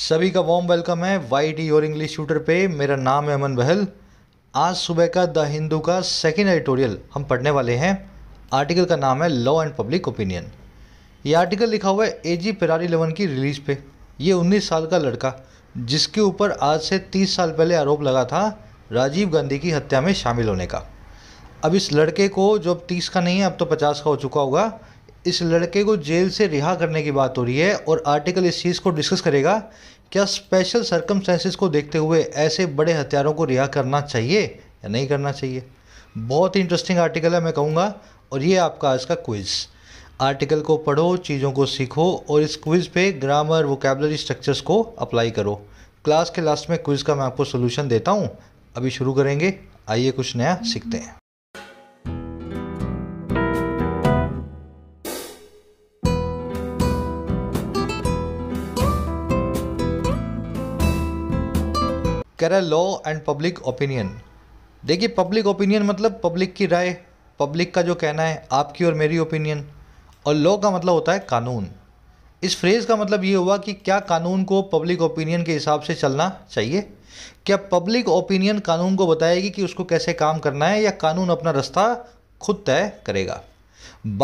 सभी का warm welcome है वाई टी और इंग्लिश शूटर पे मेरा नाम है अमन बहल आज सुबह का द हिंदू का सेकेंड एडिटोरियल हम पढ़ने वाले हैं आर्टिकल का नाम है लॉ एंड पब्लिक ओपिनियन ये आर्टिकल लिखा हुआ है ए जी पेरार लेवन की रिलीज पे ये 19 साल का लड़का जिसके ऊपर आज से 30 साल पहले आरोप लगा था राजीव गांधी की हत्या में शामिल होने का अब इस लड़के को जो अब तीस का नहीं है अब तो पचास का हो चुका होगा इस लड़के को जेल से रिहा करने की बात हो रही है और आर्टिकल इस चीज़ को डिस्कस करेगा क्या स्पेशल सर्कमस्टेंसेस को देखते हुए ऐसे बड़े हथियारों को रिहा करना चाहिए या नहीं करना चाहिए बहुत ही इंटरेस्टिंग आर्टिकल है मैं कहूँगा और ये आपका आज का क्विज़ आर्टिकल को पढ़ो चीज़ों को सीखो और इस क्विज़ पे ग्रामर वोकेबलरी स्ट्रक्चर्स को अप्लाई करो क्लास के लास्ट में क्विज़ का मैं आपको सोल्यूशन देता हूँ अभी शुरू करेंगे आइए कुछ नया सीखते हैं कह रहा है लॉ एंड पब्लिक ओपिनियन देखिए पब्लिक ओपिनियन मतलब पब्लिक की राय पब्लिक का जो कहना है आपकी और मेरी ओपिनियन और लॉ का मतलब होता है कानून इस फ्रेज़ का मतलब ये हुआ कि क्या कानून को पब्लिक ओपिनियन के हिसाब से चलना चाहिए क्या पब्लिक ओपिनियन कानून को बताएगी कि उसको कैसे काम करना है या कानून अपना रास्ता खुद तय करेगा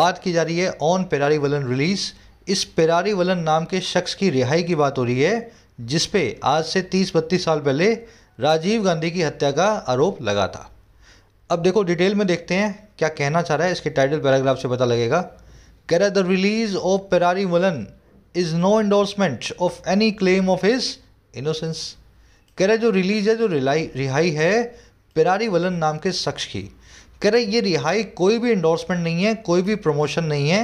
बात की जा रही है ऑन पेरारी वलन रिलीज़ इस पेरारी वलन नाम के शख्स की रिहाई की बात हो रही है जिसपे आज से 30 बत्तीस साल पहले राजीव गांधी की हत्या का आरोप लगा था अब देखो डिटेल में देखते हैं क्या कहना चाह रहा है इसके टाइटल पैराग्राफ से पता लगेगा कह रहा है the release of Perarivalan is no endorsement of any claim of his innocence कह रहे जो रिलीज है जो रिहाई है पेरारी वलन नाम के शख्स की कह रहे ये रिहाई कोई भी इंडोर्समेंट नहीं है कोई भी प्रमोशन नहीं है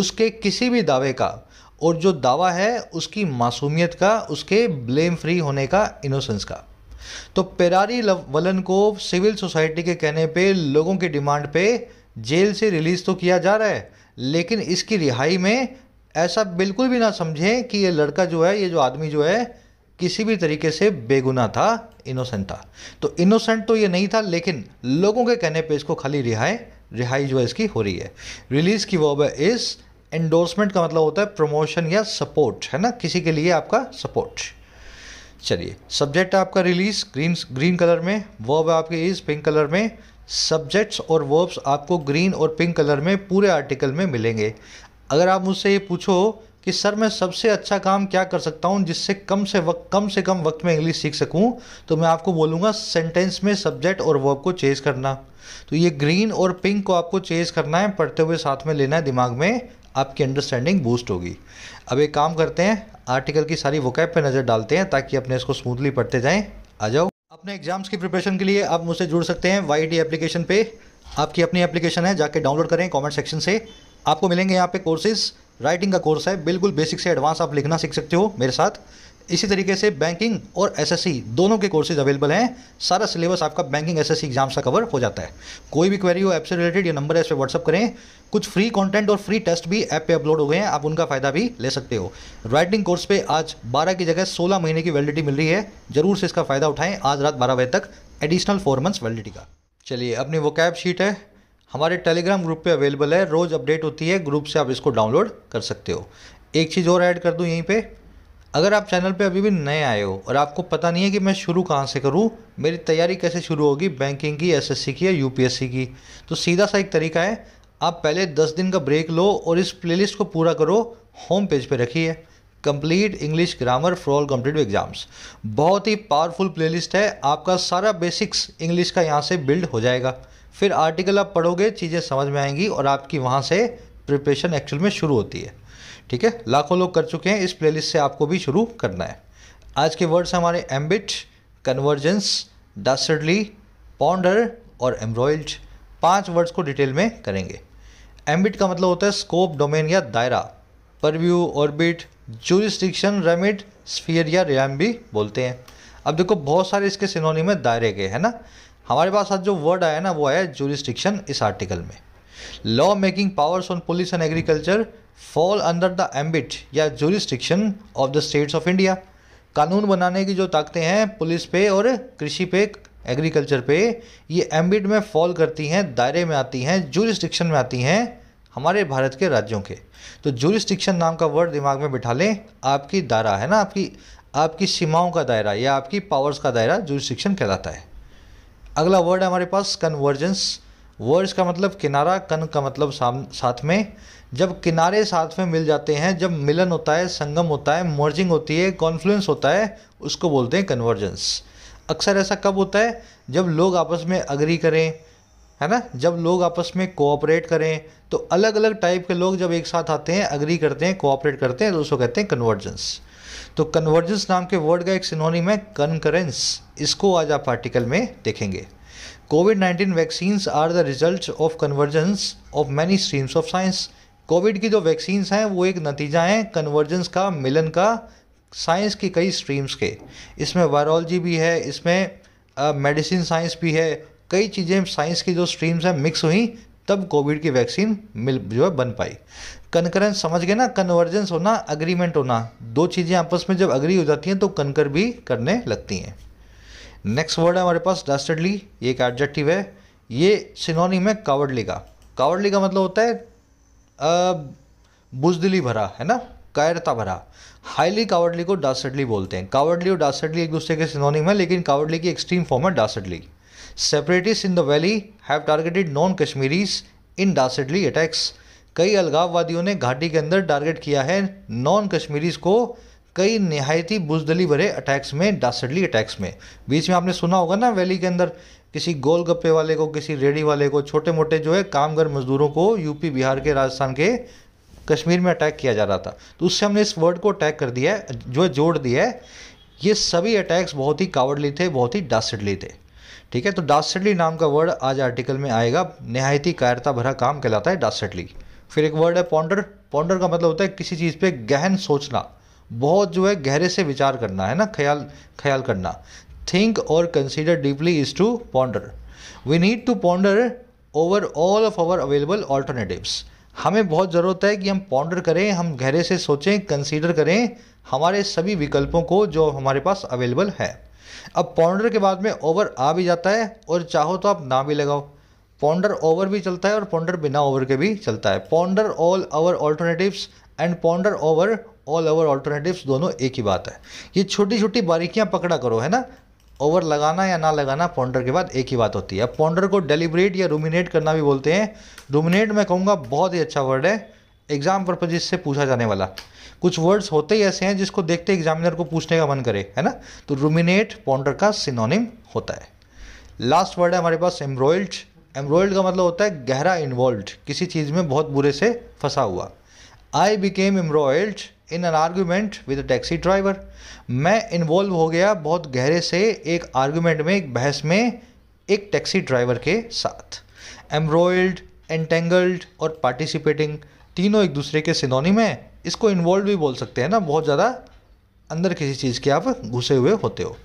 उसके किसी भी दावे का और जो दावा है उसकी मासूमियत का उसके ब्लेम फ्री होने का इनोसेंस का तो पेरारी वलन को सिविल सोसाइटी के कहने पे लोगों की डिमांड पे जेल से रिलीज़ तो किया जा रहा है लेकिन इसकी रिहाई में ऐसा बिल्कुल भी ना समझें कि ये लड़का जो है ये जो आदमी जो है किसी भी तरीके से बेगुना था इनोसेंट था तो इनोसेंट तो ये नहीं था लेकिन लोगों के कहने पे इसको खाली रिहाई रिहाई जो है इसकी हो रही है रिलीज़ की वॉब इज़ एंडोर्समेंट का मतलब होता है प्रमोशन या सपोर्ट है ना किसी के लिए आपका सपोर्ट चलिए सब्जेक्ट आपका रिलीज ग्रीन ग्रीन कलर में वर्ब आपके इज पिंक कलर में सब्जेक्ट्स और वर्ब्स आपको ग्रीन और पिंक कलर में पूरे आर्टिकल में मिलेंगे अगर आप मुझसे ये पूछो कि सर मैं सबसे अच्छा काम क्या कर सकता हूँ जिससे कम से वक्त कम से कम वक्त में इंग्लिश सीख सकूँ तो मैं आपको बोलूँगा सेंटेंस में सब्जेक्ट और वर्ब को चेज करना तो ये ग्रीन और पिंक को आपको चेज करना है पढ़ते हुए साथ में लेना है दिमाग में आपकी अंडरस्टैंडिंग बूस्ट होगी अब एक काम करते हैं आर्टिकल की सारी वोकैब पर नज़र डालते हैं ताकि अपने इसको स्मूथली पढ़ते जाएँ आ जाओ अपने एग्जाम्स की प्रिपरेशन के लिए आप मुझसे जुड़ सकते हैं वाई डी एप्लीकेशन पर आपकी अपनी एप्लीकेशन है जाके डाउनलोड करें कमेंट सेक्शन से आपको मिलेंगे यहाँ पे कोर्सेज़ राइटिंग का कोर्स है बिल्कुल बेसिक से एडवांस आप लिखना सीख सकते हो मेरे साथ इसी तरीके से बैंकिंग और एसएससी दोनों के कोर्सेज अवेलेबल हैं सारा सिलेबस आपका बैंकिंग एसएससी एग्जाम्स का कवर हो जाता है कोई भी क्वेरी हो ऐप से रिलेटेड या नंबर है इस पर व्हाट्सअप करें कुछ फ्री कंटेंट और फ्री टेस्ट भी ऐप पे अपलोड हो गए हैं आप उनका फ़ायदा भी ले सकते हो राइटिंग कोर्स पे आज 12 की जगह 16 महीने की वैलिडिटी मिल रही है जरूर से इसका फ़ायदा उठाएं आज रात बारह बजे तक एडिशनल फोर मंथ्स वैलिडिटी का चलिए अपनी वो कैब शीट है हमारे टेलीग्राम ग्रुप पे अवेलेबल है रोज़ अपडेट होती है ग्रुप से आप इसको डाउनलोड कर सकते हो एक चीज़ और ऐड कर दूँ यहीं पर अगर आप चैनल पे अभी भी नए आए हो और आपको पता नहीं है कि मैं शुरू कहाँ से करूँ मेरी तैयारी कैसे शुरू होगी बैंकिंग की एसएससी की या यूपीएससी की तो सीधा सा एक तरीका है आप पहले दस दिन का ब्रेक लो और इस प्लेलिस्ट को पूरा करो होम पेज पर रखिए complete English grammar for all competitive exams बहुत ही पावरफुल प्लेलिस्ट है आपका सारा बेसिक्स इंग्लिश का यहाँ से बिल्ड हो जाएगा फिर आर्टिकल आप पढ़ोगे चीज़ें समझ में आएंगी और आपकी वहाँ से प्रिपरेशन एक्चुअल में शुरू होती है ठीक है लाखों लोग कर चुके हैं इस प्लेलिस्ट से आपको भी शुरू करना है आज के वर्ड्स हमारे एम्बिट कन्वर्जेंस डासडली पॉन्डर और एम्ब्रॉयल्ड पांच वर्ड्स को डिटेल में करेंगे एम्बिट का मतलब होता है स्कोप डोमेन या दायरा purview orbit jurisdiction remit sphere या रियाम भी बोलते हैं अब देखो बहुत सारे इसके सिनोनी में दायरे के है ना हमारे पास आज जो वर्ड आया ना वो आया जूरिस्टिक्शन इस आर्टिकल में law making powers on police and agriculture fall under the ambit या jurisdiction of the states of India कानून बनाने की जो ताकतें हैं पुलिस पे और कृषि पे एग्रीकल्चर पे ये एम्बिट में फॉल करती हैं दायरे में आती हैं जूरिस्टिक्शन में आती हैं हमारे भारत के राज्यों के तो जूरिस्टिक्शन नाम का वर्ड दिमाग में बिठा लें आपकी दायरा है ना आपकी आपकी सीमाओं का दायरा या आपकी पावर्स का दायरा जूरिस्टिक्शन कहलाता है अगला वर्ड है हमारे पास कन्वर्जेंस वर्ड्स का मतलब किनारा कन का मतलब साथ में जब किनारे साथ में मिल जाते हैं जब मिलन होता है संगम होता है मर्जिंग होती है कॉन्फ्लुएंस होता है उसको बोलते हैं कन्वर्जेंस अक्सर ऐसा कब होता है जब लोग आपस में अग्री करें है ना जब लोग आपस में कोऑपरेट करें तो अलग अलग टाइप के लोग जब एक साथ आते हैं अग्री करते हैं कोऑपरेट करते हैं तो उसको कहते हैं कन्वर्जेंस तो कन्वर्जेंस नाम के वर्ड का एक सिनोनिम है कनकरेंस इसको आज आप आर्टिकल में देखेंगे COVID nineteen vaccines are the result of convergence of many streams of science COVID की जो वैक्सीन्स हैं वो एक नतीजा है कन्वर्जेंस का मिलन का साइंस की कई स्ट्रीम्स के इसमें वायरोलॉजी भी है इसमें मेडिसिन uh, साइंस भी है कई चीज़ें साइंस की जो स्ट्रीम्स हैं मिक्स हुई तब कोविड की वैक्सीन मिल जो है बन पाई कनकरेंस समझ गए ना कन्वर्जेंस होना अग्रीमेंट होना दो चीज़ें आपस में जब अग्री हो जाती हैं तो कनकर भी करने लगती हैं नेक्स्ट वर्ड है हमारे पास डस्टडली ये एक एडजेक्टिव है ये सिनोनिम है कावडली का कावडली का मतलब होता है बुजदली बुजदिली भरा है ना कायरता भरा हाईली कावडली को डासडली बोलते हैं कावडली और डासडली एक दूसरे के सिनोनिम है लेकिन कावडली की एक्सट्रीम फॉर्म है dastardly separatist in the valley have targeted non Kashmiris in dastardly attacks कई अलगाववादियों ने घाटी के अंदर टारगेट किया है नॉन कश्मीरीज को कई नहायती बुजदली भरे अटैक्स में डासडली अटैक्स में बीच में आपने सुना होगा ना वैली के अंदर किसी गोलगप्पे वाले को किसी रेडी वाले को छोटे मोटे जो है कामगर मजदूरों को यूपी बिहार के राजस्थान के कश्मीर में अटैक किया जा रहा था तो उससे हमने इस वर्ड को अटैक कर दिया है जो जोड़ दिया है ये सभी अटैक्स बहुत ही कावड़ली थे बहुत ही डासडली थे ठीक है तो डास्टली नाम का वर्ड आज आर्टिकल में आएगा नहायती कायरता भरा काम कहलाता है डास्टली फिर एक वर्ड है पॉन्डर पॉन्डर का मतलब होता है किसी चीज़ पे गहन सोचना बहुत जो है गहरे से विचार करना है ना ख्याल ख्याल करना थिंक और consider deeply is to ponder we need to ponder over all of our available alternatives हमें बहुत ज़रूरत है कि हम पॉन्डर करें हम गहरे से सोचें कंसीडर करें हमारे सभी विकल्पों को जो हमारे पास अवेलेबल है अब पौंडर के बाद में ओवर आ भी जाता है और चाहो तो आप ना भी लगाओ पौंडर ओवर भी चलता है और पौंडर बिना ओवर के भी चलता है ponder all our alternatives and ponder over all our alternatives दोनों एक ही बात है ये छोटी छोटी बारीकियाँ पकड़ा करो है ना ओवर लगाना या ना लगाना पाउंडर के बाद एक ही बात होती है अब पाउंडर को डेलीबरेट या रूमिनेट करना भी बोलते हैं रूमिनेट मैं कहूँगा बहुत ही अच्छा वर्ड है एग्जाम पर्पजेज से पूछा जाने वाला कुछ वर्ड्स होते ही ऐसे हैं जिसको देखते एग्जामिनर को पूछने का मन करे है ना तो रूमिनेट पॉन्डर का सिनोनिम होता है लास्ट वर्ड है हमारे पास एम्ब्रॉयल्ड एम्ब्रॉयल्ड का मतलब होता है गहरा इन्वॉल्व किसी चीज़ में बहुत बुरे से फंसा हुआ I became embroiled in an argument with a taxi driver मैं इन्वॉल्व हो गया बहुत गहरे से एक आर्ग्यूमेंट में एक बहस में एक टैक्सी ड्राइवर के साथ एम्ब्रॉयल्ड एंटेंगल्ड और पार्टिसिपेटिंग तीनों एक दूसरे के सिनोनिम हैं इसको इन्वॉल्व भी बोल सकते हैं ना बहुत ज़्यादा अंदर किसी चीज़ के आप घुसे हुए होते हो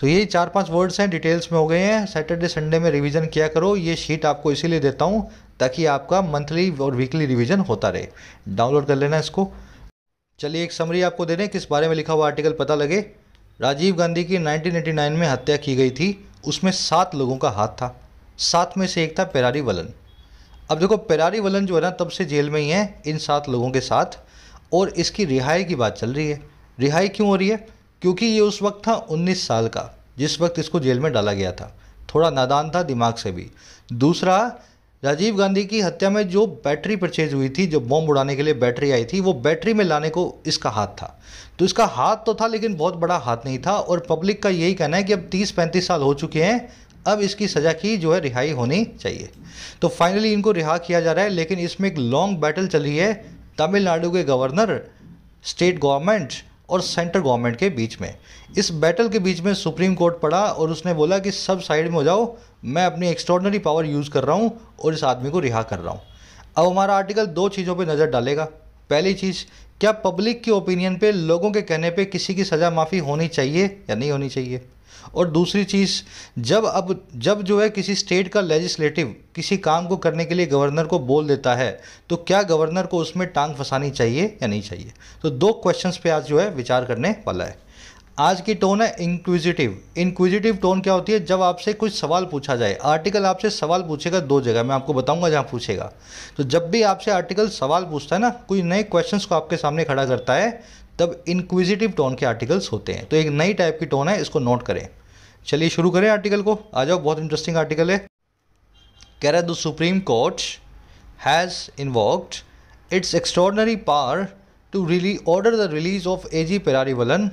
तो यही चार पांच वर्ड्स हैं डिटेल्स में हो गए हैं सैटरडे संडे में रिवीजन किया करो ये शीट आपको इसीलिए देता हूँ ताकि आपका मंथली और वीकली रिवीजन होता रहे डाउनलोड कर लेना इसको चलिए एक समरी आपको दे दें किस बारे में लिखा हुआ आर्टिकल पता लगे राजीव गांधी की 1989 में हत्या की गई थी उसमें सात लोगों का हाथ था सात में से एक था पेरारी वलन अब देखो पेरारी वलन जो है ना तब से जेल में ही है इन सात लोगों के साथ और इसकी रिहाई की बात चल रही है रिहाई क्यों हो रही है क्योंकि ये उस वक्त था 19 साल का जिस वक्त इसको जेल में डाला गया था थोड़ा नादान था दिमाग से भी दूसरा राजीव गांधी की हत्या में जो बैटरी परचेज हुई थी जो बॉम्ब उड़ाने के लिए बैटरी आई थी वो बैटरी में लाने को इसका हाथ था तो इसका हाथ तो था लेकिन बहुत बड़ा हाथ नहीं था और पब्लिक का यही कहना है कि अब 30-35 साल हो चुके हैं अब इसकी सज़ा की जो है रिहाई होनी चाहिए तो फाइनली इनको रिहा किया जा रहा है लेकिन इसमें एक लॉन्ग बैटल चल रही है तमिलनाडु के गवर्नर स्टेट गवर्नमेंट और सेंट्रल गवर्नमेंट के बीच में इस बैटल के बीच में सुप्रीम कोर्ट पड़ा और उसने बोला कि सब साइड में हो जाओ मैं अपनी एक्स्ट्रॉडनरी पावर यूज़ कर रहा हूँ और इस आदमी को रिहा कर रहा हूँ अब हमारा आर्टिकल दो चीज़ों पर नज़र डालेगा पहली चीज़ क्या पब्लिक की ओपिनियन पे लोगों के कहने पे किसी की सज़ा माफ़ी होनी चाहिए या नहीं होनी चाहिए और दूसरी चीज़ जब अब जब जो है किसी स्टेट का लेजिस्लेटिव किसी काम को करने के लिए गवर्नर को बोल देता है तो क्या गवर्नर को उसमें टांग फंसानी चाहिए या नहीं चाहिए तो दो क्वेश्चंस पे आज जो है विचार करने वाला है आज की टोन है इंक्विजिटिव इंक्विजिटिव टोन क्या होती है जब आपसे कुछ सवाल पूछा जाए आर्टिकल आपसे सवाल पूछेगा दो जगह मैं आपको बताऊंगा जहां पूछेगा तो जब भी आपसे आर्टिकल सवाल पूछता है ना कोई नए क्वेश्चंस को आपके सामने खड़ा करता है तब इनक्विजिटिव टोन के आर्टिकल्स होते हैं तो एक नई टाइप की टोन है इसको नोट करें चलिए शुरू करें आर्टिकल को आ जाओ बहुत इंटरेस्टिंग आर्टिकल है कह रहे the supreme court has invoked its extraordinary power to really order the release of A G Perarivalan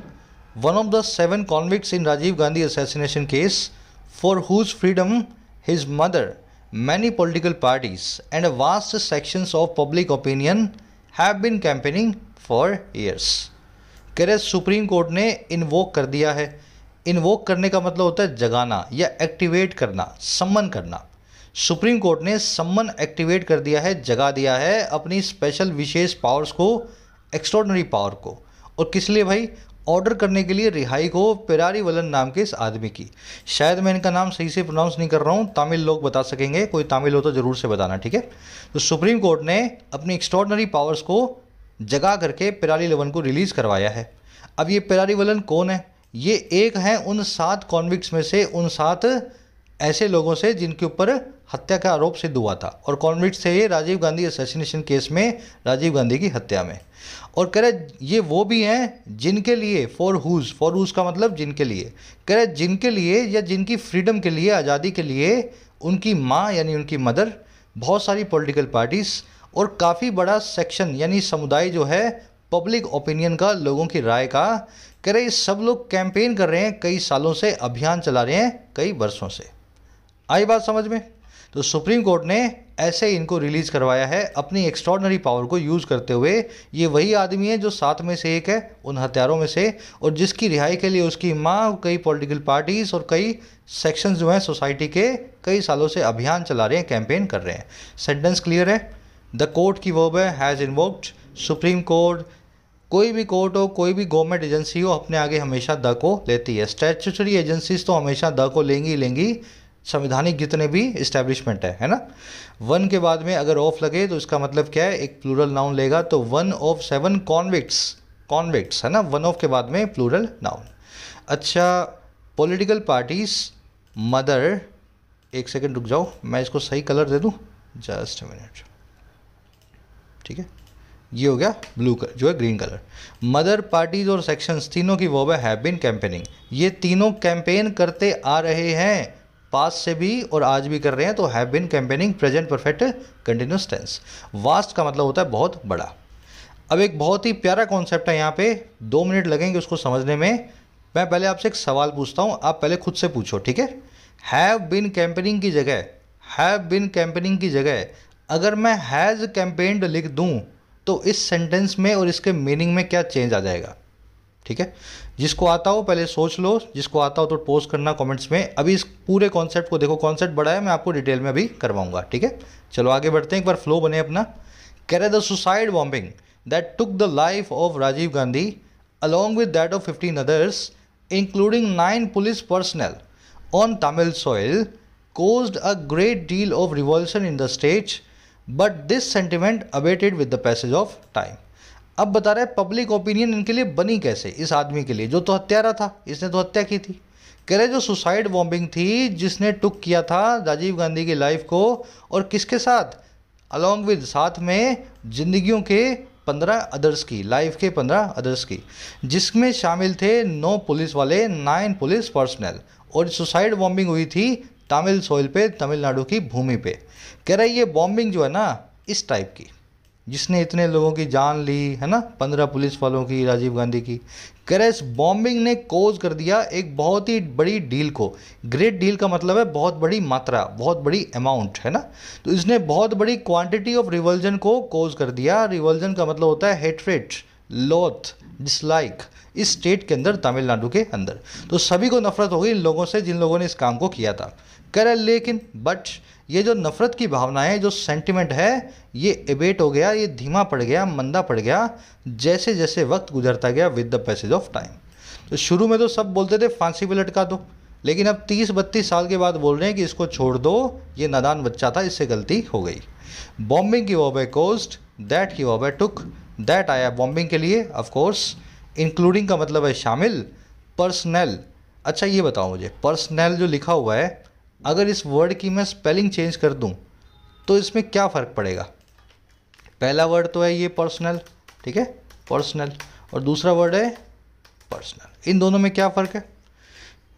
one of the seven convict in Rajiv Gandhi assassination case for whose freedom his mother political parties and a vast section of public opinion have been campaigning for years कह रहे supreme court ने invoke कर दिया है invoke करने का मतलब होता है जगाना या एक्टिवेट करना सम्मन करना सुप्रीम कोर्ट ने सम्मन एक्टिवेट कर दिया है जगा दिया है अपनी स्पेशल विशेष पावर्स को एक्स्ट्रॉडनरी पावर को और किस लिए भाई ऑर्डर करने के लिए रिहाई को पेरारी वलन नाम के इस आदमी की शायद मैं इनका नाम सही से प्रोनाउंस नहीं कर रहा हूँ तमिल लोग बता सकेंगे कोई तमिल हो तो ज़रूर से बताना ठीक है तो सुप्रीम कोर्ट ने अपनी एक्स्ट्रॉडनरी पावर्स को जगा करके पिराली लवन को रिलीज़ करवाया है अब ये पिराली वलन कौन है ये एक हैं उन सात कॉन्विक्स में से उन सात ऐसे लोगों से जिनके ऊपर हत्या का आरोप सिद्ध हुआ था और कॉन्विक्स थे ये राजीव गांधी असैसिनेशन केस में राजीव गांधी की हत्या में और कह रहे ये वो भी हैं जिनके लिए फॉर हुज फॉर हुज का मतलब जिनके लिए कह रहे जिनके लिए या जिनकी फ्रीडम के लिए आज़ादी के लिए उनकी माँ यानी उनकी मदर बहुत सारी पॉलिटिकल पार्टीज़ और काफ़ी बड़ा सेक्शन यानी समुदाय जो है पब्लिक ओपिनियन का लोगों की राय का कह रहे सब लोग कैंपेन कर रहे हैं कई सालों से अभियान चला रहे हैं कई वर्षों से आई बात समझ में तो सुप्रीम कोर्ट ने ऐसे इनको रिलीज करवाया है अपनी एक्स्ट्रॉडनरी पावर को यूज़ करते हुए ये वही आदमी है जो सात में से एक है उन हथियारों में से और जिसकी रिहाई के लिए उसकी माँ कई पॉलिटिकल पार्टीज और कई सेक्शंस जो हैं सोसाइटी के कई सालों से अभियान चला रहे हैं कैंपेन कर रहे हैं सेंटेंस क्लियर है द कोर्ट की वर्ब है हैज़ इन्वोक्ड सुप्रीम कोर्ट कोई भी कोर्ट हो कोई भी गवर्नमेंट एजेंसी हो अपने आगे हमेशा द को लेती है स्टैचूटरी एजेंसीज तो हमेशा द को लेंगी लेंगी संवैधानिक जितने भी इस्टेब्लिशमेंट है है ना वन के बाद में अगर ऑफ लगे तो इसका मतलब क्या है एक प्लूरल नाउन लेगा तो one of seven convicts convicts है ना वन ऑफ के बाद में प्लूरल नाउन अच्छा पॉलिटिकल पार्टीज मदर एक सेकेंड रुक जाओ मैं इसको सही कलर दे दूँ जस्ट मिनट ठीक है ये हो गया ब्लू कलर जो है ग्रीन कलर मदर पार्टीज और सेक्शंस तीनों की वो हैव बीन कैंपेनिंग ये तीनों कैंपेन करते आ रहे हैं पास से भी और आज भी कर रहे हैं तो have been campaigning present perfect continuous tense vast का मतलब होता है बहुत बड़ा अब एक बहुत ही प्यारा कॉन्सेप्ट है यहाँ पे दो मिनट लगेंगे उसको समझने में मैं पहले आपसे एक सवाल पूछता हूँ आप पहले खुद से पूछो ठीक है हैव बिन कैंपेनिंग की जगह हैव बिन कैंपेनिंग की जगह अगर मैं हैज़ कैंपेन्ड लिख दूँ तो इस सेंटेंस में और इसके मीनिंग में क्या चेंज आ जाएगा ठीक है जिसको आता हो पहले सोच लो जिसको आता हो तो पोस्ट करना कमेंट्स में अभी इस पूरे कॉन्सेप्ट को देखो कॉन्सेप्ट बड़ा है मैं आपको डिटेल में अभी करवाऊंगा ठीक है चलो आगे बढ़ते हैं एक बार फ्लो बने अपना कह रहे the suicide bombing that took the life of Rajiv Gandhi along with that of fifteen others including nine police personnel on Tamil soil caused a great deal of revolution in the state but this sentiment abated with the passage of time अब बता रहे public opinion इनके लिए बनी कैसे इस आदमी के लिए जो तो हत्यारा था इसने तो हत्या की थी कह रहे जो सुसाइड बॉम्बिंग थी जिसने टुक किया था राजीव गांधी की लाइफ को और किसके साथ अलॉन्ग विद साथ में जिंदगियों के पंद्रह अदर्स की लाइफ के पंद्रह अदर्स की जिसमें शामिल थे नौ पुलिस वाले नाइन पुलिस पर्सनल और सुसाइड बॉम्बिंग हुई थी तमिल सोइल पे तमिलनाडु की भूमि पे कह रहा है ये बॉम्बिंग जो है ना इस टाइप की जिसने इतने लोगों की जान ली है ना पंद्रह पुलिस वालों की राजीव गांधी की कह रहा है इस बॉम्बिंग ने कोज कर दिया एक बहुत ही बड़ी डील को ग्रेट डील का मतलब है बहुत बड़ी मात्रा बहुत बड़ी अमाउंट है ना तो इसने बहुत बड़ी क्वांटिटी ऑफ रिवर्जन को कोज कर दिया रिवर्जन का मतलब होता है हेटरेट लोथ डिसलाइक इस स्टेट के अंदर तमिलनाडु के अंदर तो सभी को नफरत होगी लोगों से जिन लोगों ने इस काम को किया था कह रहे लेकिन बट ये जो नफ़रत की भावना है जो सेंटिमेंट है ये एबेट हो गया ये धीमा पड़ गया मंदा पड़ गया जैसे जैसे वक्त गुजरता गया with the passage of time तो शुरू में तो सब बोलते थे फांसी पे लटका दो लेकिन अब तीस बत्तीस साल के बाद बोल रहे हैं कि इसको छोड़ दो ये नादान बच्चा था इससे गलती हो गई बॉम्बिंग की वॉबे कोस्ट दैट की वॉबे टुक दैट आया बॉम्बिंग के लिए ऑफकोर्स इंक्लूडिंग का मतलब है शामिल पर्सनल अच्छा ये बताओ मुझे पर्सनल जो लिखा हुआ है अगर इस वर्ड की मैं स्पेलिंग चेंज कर दूँ तो इसमें क्या फ़र्क पड़ेगा पहला वर्ड तो है ये पर्सनल ठीक है पर्सनल और दूसरा वर्ड है पर्सनल इन दोनों में क्या फ़र्क है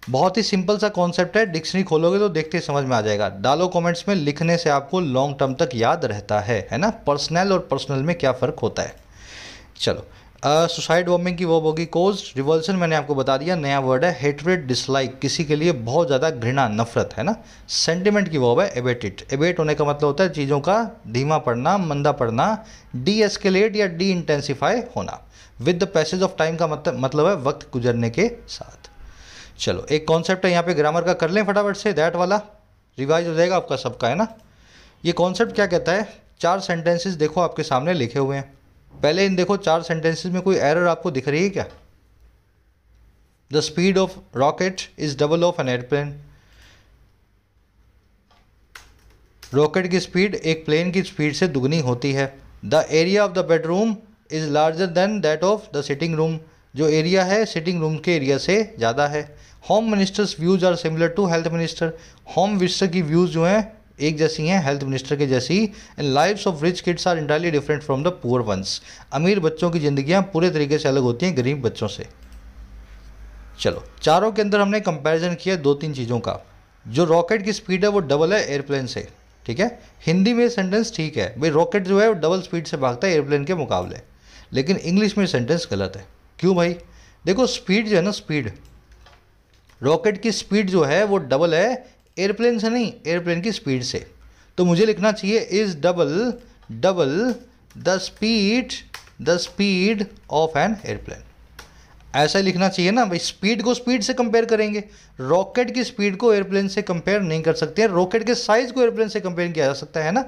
बहुत ही सिंपल सा कॉन्सेप्ट है डिक्शनरी खोलोगे तो देखते ही समझ में आ जाएगा डालो कमेंट्स में लिखने से आपको लॉन्ग टर्म तक याद रहता है है ना पर्सनल और पर्सनल में क्या फ़र्क होता है चलो सुसाइड वॉमिंग की वो होगी कोज रिवॉल्यूशन मैंने आपको बता दिया नया वर्ड है हेटरेट डिसलाइक किसी के लिए बहुत ज़्यादा घृणा नफरत है ना सेंटिमेंट की वो है एबेटिड एबेट होने का मतलब होता है चीज़ों का धीमा पड़ना मंदा पड़ना डी एस्केलेट या डी इंटेंसीफाई होना with the passage of time का मतलब मतलब है वक्त गुजरने के साथ चलो एक कॉन्सेप्ट है यहाँ पे ग्रामर का कर लें फटाफट से दैट वाला रिवाइज हो जाएगा आपका सबका है ना ये कॉन्सेप्ट क्या कहता है चार सेंटेंसेस देखो आपके सामने लिखे हुए हैं पहले इन देखो चार सेंटेंसेस में कोई एरर आपको दिख रही है क्या the speed of rocket is double of an airplane rocket की स्पीड एक प्लेन की स्पीड से दुगनी होती है the area of the bedroom is larger than that of the sitting room जो एरिया है सिटिंग रूम के एरिया से ज़्यादा है home ministers views are similar to health minister home minister की व्यूज़ जो हैं एक जैसी हैं हेल्थ मिनिस्टर के जैसी and lives of rich kids are entirely different from the poor ones अमीर बच्चों की जिंदगियां पूरे तरीके से अलग होती हैं गरीब बच्चों से चलो चारों के अंदर हमने कंपैरिजन किया दो तीन चीज़ों का जो रॉकेट की स्पीड है वो डबल है एयरप्लेन से ठीक है हिंदी में सेंटेंस ठीक है भाई रॉकेट जो है वो डबल स्पीड से भागता है एयरप्लेन के मुकाबले लेकिन इंग्लिश में सेंटेंस गलत है क्यों भाई देखो स्पीड जो है ना स्पीड रॉकेट की स्पीड जो है वो डबल है एयरप्लेन से नहीं एयरप्लेन की स्पीड से तो मुझे लिखना चाहिए is double double the speed the speed of an airplane ऐसा ही लिखना चाहिए ना भाई स्पीड को स्पीड से कंपेयर करेंगे रॉकेट की स्पीड को एयरप्लेन से कंपेयर नहीं कर सकते हैं रॉकेट के साइज़ को एयरप्लेन से कंपेयर किया जा सकता है ना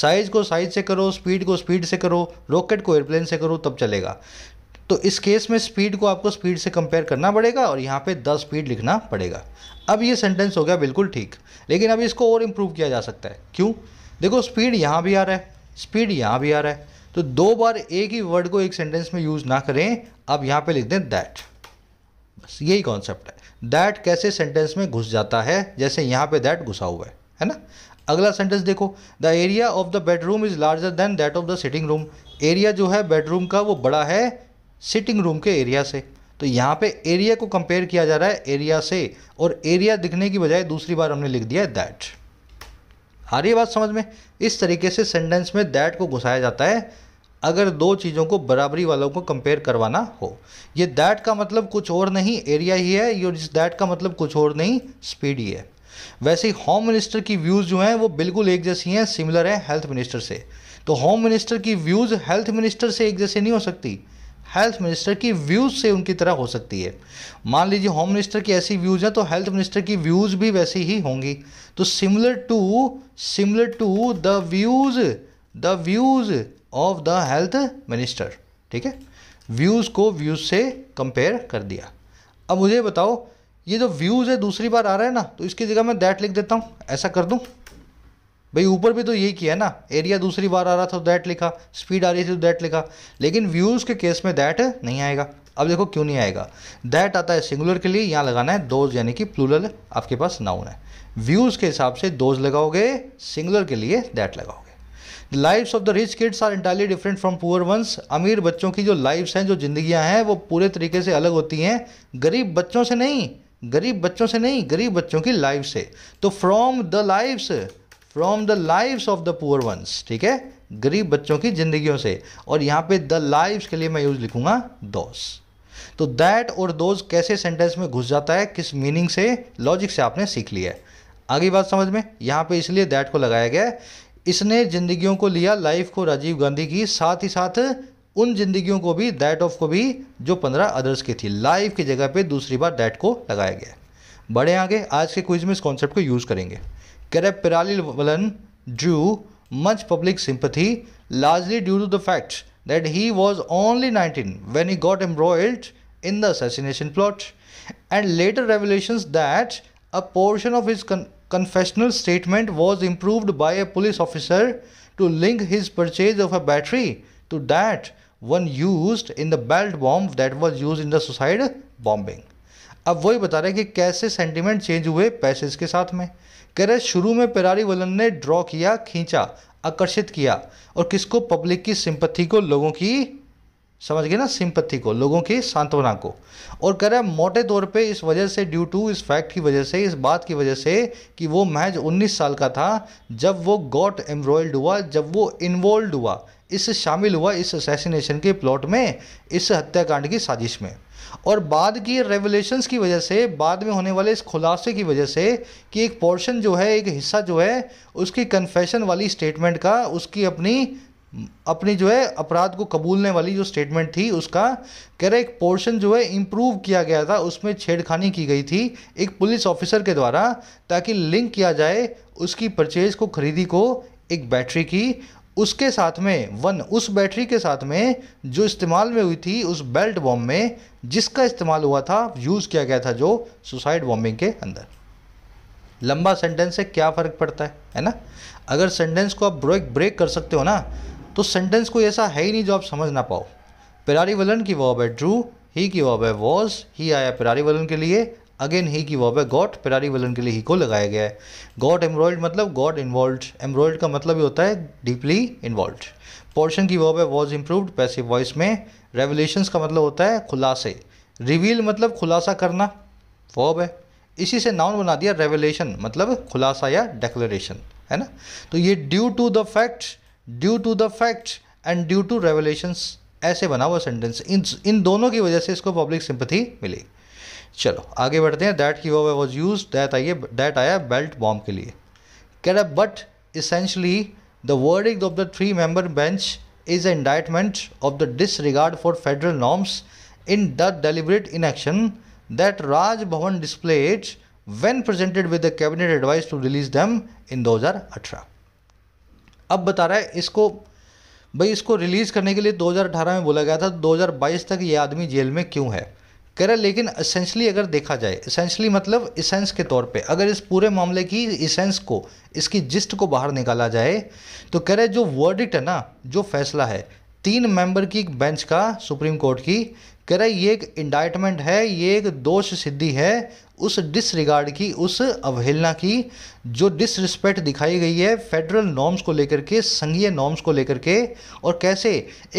साइज़ को साइज़ से करो स्पीड को स्पीड से करो रॉकेट को एयरप्लेन से करो तब चलेगा तो इस केस में स्पीड को आपको स्पीड से कंपेयर करना पड़ेगा और यहाँ पे द स्पीड लिखना पड़ेगा अब ये सेंटेंस हो गया बिल्कुल ठीक लेकिन अब इसको और इम्प्रूव किया जा सकता है क्यों देखो स्पीड यहाँ भी आ रहा है स्पीड यहाँ भी आ रहा है तो दो बार एक ही वर्ड को एक सेंटेंस में यूज़ ना करें अब यहाँ पे लिख दें दैट बस यही कॉन्सेप्ट है दैट कैसे सेंटेंस में घुस जाता है जैसे यहाँ पे दैट घुसा हुआ है है ना अगला सेंटेंस देखो the area of the bedroom is larger than that of the sitting room area जो है बेडरूम का वो बड़ा है सिटिंग रूम के एरिया से तो यहाँ पे एरिया को कंपेयर किया जा रहा है एरिया से और एरिया दिखने की बजाय दूसरी बार हमने लिख दिया है दैट आ रही बात समझ में इस तरीके से सेंटेंस में दैट को घुसाया जाता है अगर दो चीज़ों को बराबरी वालों को कंपेयर करवाना हो ये दैट का मतलब कुछ और नहीं एरिया ही है ये इस दैट का मतलब कुछ और नहीं स्पीड ही है वैसे ही होम मिनिस्टर की व्यूज़ जो हैं वो बिल्कुल एक जैसी हैं सिमिलर हैं हेल्थ मिनिस्टर से तो होम मिनिस्टर की व्यूज़ हेल्थ मिनिस्टर से एक जैसे नहीं हो सकती हेल्थ मिनिस्टर की व्यूज़ से उनकी तरह हो सकती है मान लीजिए होम मिनिस्टर की ऐसी व्यूज़ है तो हेल्थ मिनिस्टर की व्यूज़ भी वैसी ही होंगी तो similar to similar to the views the views of the health minister ठीक है व्यूज़ को व्यूज़ से कंपेयर कर दिया अब मुझे बताओ ये जो व्यूज़ है दूसरी बार आ रहा है ना तो इसकी जगह मैं दैट लिख देता हूँ ऐसा कर दूँ भाई ऊपर भी तो यही किया ना एरिया दूसरी बार आ रहा था दैट तो लिखा स्पीड आ रही थी तो दैट लिखा लेकिन व्यूज़ के केस में दैट नहीं आएगा अब देखो क्यों नहीं आएगा दैट आता है सिंगुलर के लिए यहाँ लगाना है दोज यानी कि प्लूरल आपके पास नाउन है व्यूज़ के हिसाब से दोज लगाओगे सिंगुलर के लिए दैट लगाओगे lifes of the rich kids are entirely different from poor ones अमीर बच्चों की जो लाइफ्स हैं जो जिंदगियां हैं वो पूरे तरीके से अलग होती हैं गरीब बच्चों से नहीं गरीब बच्चों से नहीं गरीब बच्चों की लाइफ से तो from the lifes from the lives of the poor ones ठीक है गरीब बच्चों की जिंदगियों से और यहाँ पे द लाइव्स के लिए मैं यूज लिखूंगा दोस तो दैट और दोज कैसे सेंटेंस में घुस जाता है किस मीनिंग से लॉजिक से आपने सीख लिया है आगे बात समझ में यहाँ पे इसलिए दैट को लगाया गया इसने जिंदगियों को लिया लाइफ को राजीव गांधी की साथ ही साथ उन जिंदगियों को भी दैट ऑफ को भी जो पंद्रह अदर्स की थी लाइफ की जगह पे दूसरी बार दैट को लगाया गया बड़े आगे आज के क्विज में इस कॉन्सेप्ट को यूज़ करेंगे कैरे रहे Perarivalan drew much public sympathy largely due to the fact that he was only nineteen when he got embroiled in the assassination plot and later revolution that a portion of his confessional statement was improved by a police officer to link his purchase of a battery to that one use in the belt bomb that was use in the suicide bombing अब वही बता रहे हैं कि कैसे sentiment change हुए passage के साथ में कह रहे शुरू में पेरारी वलन ने ड्रॉ किया खींचा आकर्षित किया और किसको पब्लिक की सिंपत्ति को लोगों की समझ गए ना सिंपत्ति को लोगों की सांत्वना को और कह रहे हैं मोटे तौर पे इस वजह से ड्यू टू इस फैक्ट की वजह से इस बात की वजह से कि वो महज 19 साल का था जब वो गॉट एम्ब्रॉयल्ड हुआ जब वो इन्वॉल्व हुआ इस शामिल हुआ इस असैसिनेशन के प्लॉट में इस हत्याकांड की साजिश में और बाद की रेवलेशंस की वजह से बाद में होने वाले इस खुलासे की वजह से कि एक पोर्शन जो है एक हिस्सा जो है उसकी कन्फेशन वाली स्टेटमेंट का उसकी अपनी अपनी जो है अपराध को कबूलने वाली जो स्टेटमेंट थी उसका कह रहे एक पोर्शन जो है इम्प्रूव किया गया था उसमें छेड़खानी की गई थी एक पुलिस ऑफिसर के द्वारा ताकि लिंक किया जाए उसकी परचेज को खरीदी को एक बैटरी की उसके साथ में वन उस बैटरी के साथ में जो इस्तेमाल में हुई थी उस बेल्ट बॉम्ब में जिसका इस्तेमाल हुआ था यूज़ किया गया था जो सुसाइड बॉम्बिंग के अंदर लंबा सेंटेंस से क्या फ़र्क पड़ता है है ना अगर सेंटेंस को आप ब्रेक ब्रेक कर सकते हो ना तो सेंटेंस कोई ऐसा है ही नहीं जो आप समझ ना पाओ पिरारी वलन की वॉब है ड्रू ही की वॉब है वॉज ही आया पिरारी वलन के लिए अगेन ही की वॉब है गॉड पिरारी वलन के लिए ही को लगाया गया है गॉड एम्ब्रॉयड मतलब गॉड इन्वॉल्व एम्ब्रॉयड का मतलब ही होता है डीपली इन्वॉल्व पोर्शन की वॉब है वॉज इम्प्रूवड पैसिव वॉइस में रेवलेशंस का मतलब होता है खुलासे रिवील मतलब खुलासा करना वॉब है इसी से नाउन बना दिया रेवलेशन मतलब खुलासा या डेक्लरेशन है ना तो ये due to the fact due to the fact and due to revelations ऐसे बना हुआ सेंटेंस इन इन दोनों की वजह से इसको पब्लिक सिंपथी मिलेगी चलो आगे बढ़ते हैं दैट की वो वॉज यूज दैट आइए दैट आया बेल्ट बॉम्ब के लिए कह but essentially the is of the three member bench is indictment of the disregard for federal norms in the in action that inaction display it when presented with the cabinet advice to release them in दो हजार अठारह अब बता रहा है इसको भाई इसको रिलीज़ करने के लिए दो हजार अठारह में बोला गया था दो हजार बाईस तक ये आदमी जेल में क्यों है कह रहा है लेकिन असेंशली अगर देखा जाए असेंशली मतलब इसेंस के तौर पे अगर इस पूरे मामले की इसेंस को इसकी जिस्ट को बाहर निकाला जाए तो कह रहे जो वर्डिक्ट है ना जो फैसला है तीन मेंबर की एक बेंच का सुप्रीम कोर्ट की कह रहा है ये एक इंडाइटमेंट है ये एक दोष सिद्धि है उस डिसरिगार्ड की उस अवहेलना की जो डिसरिस्पेक्ट दिखाई गई है फेडरल नॉर्म्स को लेकर के संघीय नॉर्म्स को लेकर के और कैसे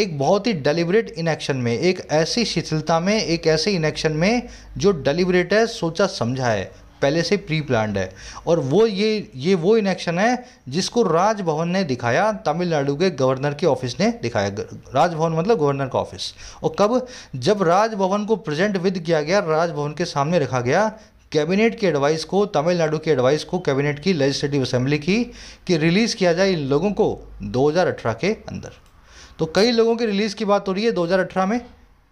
एक बहुत ही डेलिबरेट इनएक्शन में एक ऐसी शिथिलता में एक ऐसे इनएक्शन में जो डेलिबरेट है सोचा समझा है पहले से प्री प्लान्ड है और वो ये ये वो इनेक्शन है जिसको राजभवन ने दिखाया तमिलनाडु के गवर्नर के ऑफिस ने दिखाया राजभवन मतलब गवर्नर का ऑफिस और कब जब राजभवन को प्रेजेंट विद किया गया राजभवन के सामने रखा गया कैबिनेट की एडवाइस को तमिलनाडु के एडवाइस को कैबिनेट की लेजिस्लेटिव असेंबली की कि रिलीज़ किया जाए इन लोगों को 2018 के अंदर तो कई लोगों के रिलीज़ की बात हो रही है 2018 में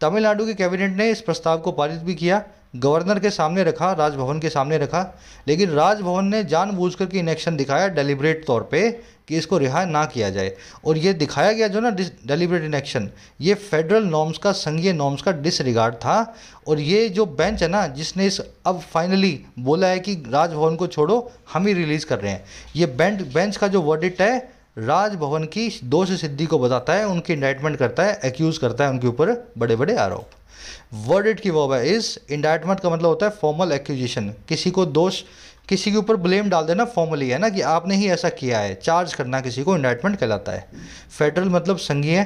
तमिलनाडु के कैबिनेट ने इस प्रस्ताव को पारित भी किया गवर्नर के सामने रखा राजभवन के सामने रखा लेकिन राजभवन ने जानबूझ करके इनेक्शन दिखाया डेलीबरेट तौर पे कि इसको रिहा ना किया जाए और ये दिखाया गया जो ना डेलीबरेट इनेक्शन ये फेडरल नॉर्म्स का संघीय नॉर्म्स का डिसरिगार्ड था और ये जो बेंच है ना जिसने इस अब फाइनली बोला है कि राजभवन को छोड़ो हम ही रिलीज़ कर रहे हैं ये बेंच बेंच का जो वर्डिट है राजभवन की दोष सिद्धि को बताता है उनकी इंडाइटमेंट करता है एक्यूज़ करता है उनके ऊपर बड़े बड़े आरोप वर्ड इट की वर्ब है इज इंडाइटमेंट का मतलब होता है फॉर्मल एक्यूजिशन किसी को दोष किसी के ऊपर ब्लेम डाल देना फॉर्मली है ना कि आपने ही ऐसा किया है चार्ज करना किसी को इंडाइटमेंट कहलाता है फेडरल मतलब संघीय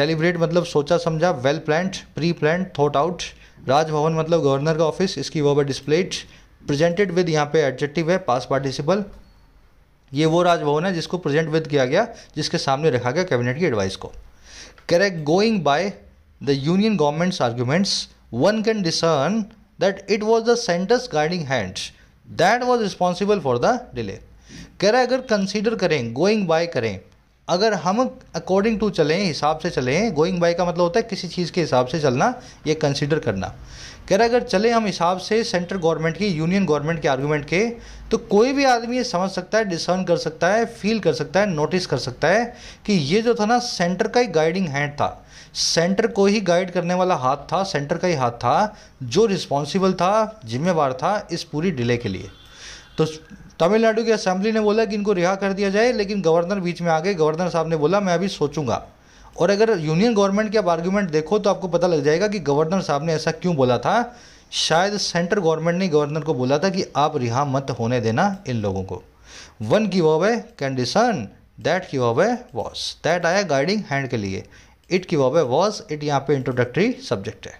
डेलीबरेट मतलब सोचा समझा well planned pre planned thought out Raj Bhavan मतलब गवर्नर का ऑफिस इसकी वर्ब है डिस्प्लेड प्रेजेंटेड विद यहाँ पे एडजेक्टिव है पास पार्टिसिपल ये वो राजभवन है जिसको प्रेजेंट विद किया गया जिसके सामने रखा गया कैबिनेट की एडवाइस को correct going by the union government's arguments one can discern that it was the centre's guiding hands that was responsible for the delay कह रहा है अगर कंसीडर करें गोइंग बाय करें अगर हम अकॉर्डिंग टू चलें हिसाब से चलें गोइंग बाय का मतलब होता है किसी चीज़ के हिसाब से चलना ये कंसिडर करना कह रहा है अगर चले हम हिसाब से सेंट्रल गवर्नमेंट की यूनियन गवर्नमेंट के आर्ग्यूमेंट के तो कोई भी आदमी ये समझ सकता है डिसर्न कर सकता है फील कर सकता है नोटिस कर सकता है कि ये जो था ना सेंटर का ही गाइडिंग हैंड था सेंटर को ही गाइड करने वाला हाथ था सेंटर का ही हाथ था जो रिस्पॉन्सिबल था जिम्मेवार था इस पूरी डिले के लिए तो तमिलनाडु की असेंबली ने बोला कि इनको रिहा कर दिया जाए लेकिन गवर्नर बीच में आ गए गवर्नर साहब ने बोला मैं अभी सोचूंगा और अगर यूनियन गवर्नमेंट की आप आर्ग्यूमेंट देखो तो आपको पता लग जाएगा कि गवर्नर साहब ने ऐसा क्यों बोला था शायद सेंटर गवर्नमेंट ने गवर्नर को बोला था कि आप रिहा मत होने देना इन लोगों को वन की वॉब है कंडीशन दैट की वॉब है वॉस दैट आया गाइडिंग हैंड के लिए इट की वॉब है वॉज इट यहाँ पे इंट्रोडक्टरी सब्जेक्ट है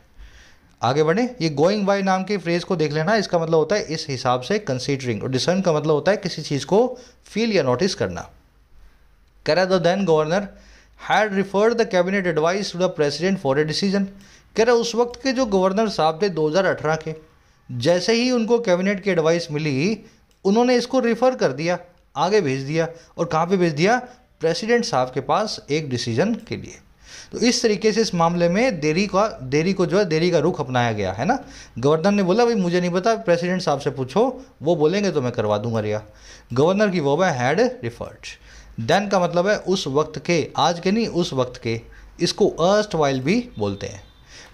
आगे बढ़े ये गोइंग बाय नाम के फ्रेज को देख लेना इसका मतलब होता है इस हिसाब से कंसीडरिंग और डिसर्न का मतलब होता है किसी चीज़ को फील या नोटिस करना कैरा then governor had referred the cabinet advice to the president for a decision कह रहे उस वक्त के जो गवर्नर साहब थे 2018 के जैसे ही उनको कैबिनेट की एडवाइस मिली उन्होंने इसको रिफ़र कर दिया आगे भेज दिया और कहाँ पे भेज दिया प्रेसिडेंट साहब के पास एक डिसीजन के लिए तो इस तरीके से इस मामले में देरी का देरी को जो है देरी का रुख अपनाया गया है ना गवर्नर ने बोला भाई मुझे नहीं पता प्रेसिडेंट साहब से पूछो वो बोलेंगे तो मैं करवा दूंगा रिया गवर्नर की वो वह हैड रिफर्ड देन का मतलब है उस वक्त के आज के नहीं उस वक्त के इसको अर्स्ट वाइल भी बोलते हैं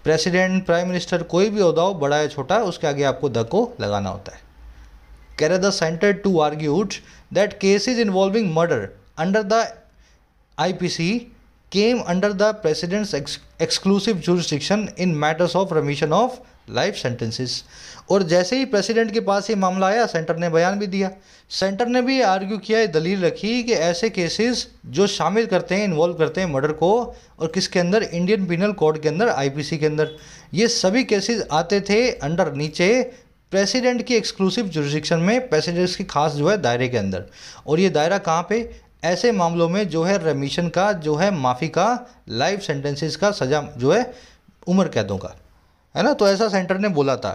प्रेसिडेंट प्राइम मिनिस्टर कोई भी उदाव बड़ा या छोटा उसके आगे आपको द को लगाना होता है कैरे the centre to argue that case is involving murder under the I P C came under the president's ex- exclusive jurisdiction in matters of remission of life sentences और जैसे ही प्रेसिडेंट के पास ये मामला आया सेंटर ने बयान भी दिया सेंटर ने भी आर्ग्यू किया दलील रखी कि ऐसे केसेस जो शामिल करते हैं इन्वॉल्व करते हैं मर्डर को और किसके अंदर इंडियन पिनल कोड के अंदर आईपीसी के अंदर ये सभी केसेस आते थे अंडर नीचे प्रेसिडेंट की एक्सक्लूसिव जुरिस्डिक्शन में प्रेसिडेंट्स की खास जो है दायरे के अंदर और ये दायरा कहाँ पे ऐसे मामलों में जो है रेमिशन का जो है माफ़ी का लाइफ सेंटेंसेस का सज़ा जो है उम्र कैदों का है ना तो ऐसा सेंटर ने बोला था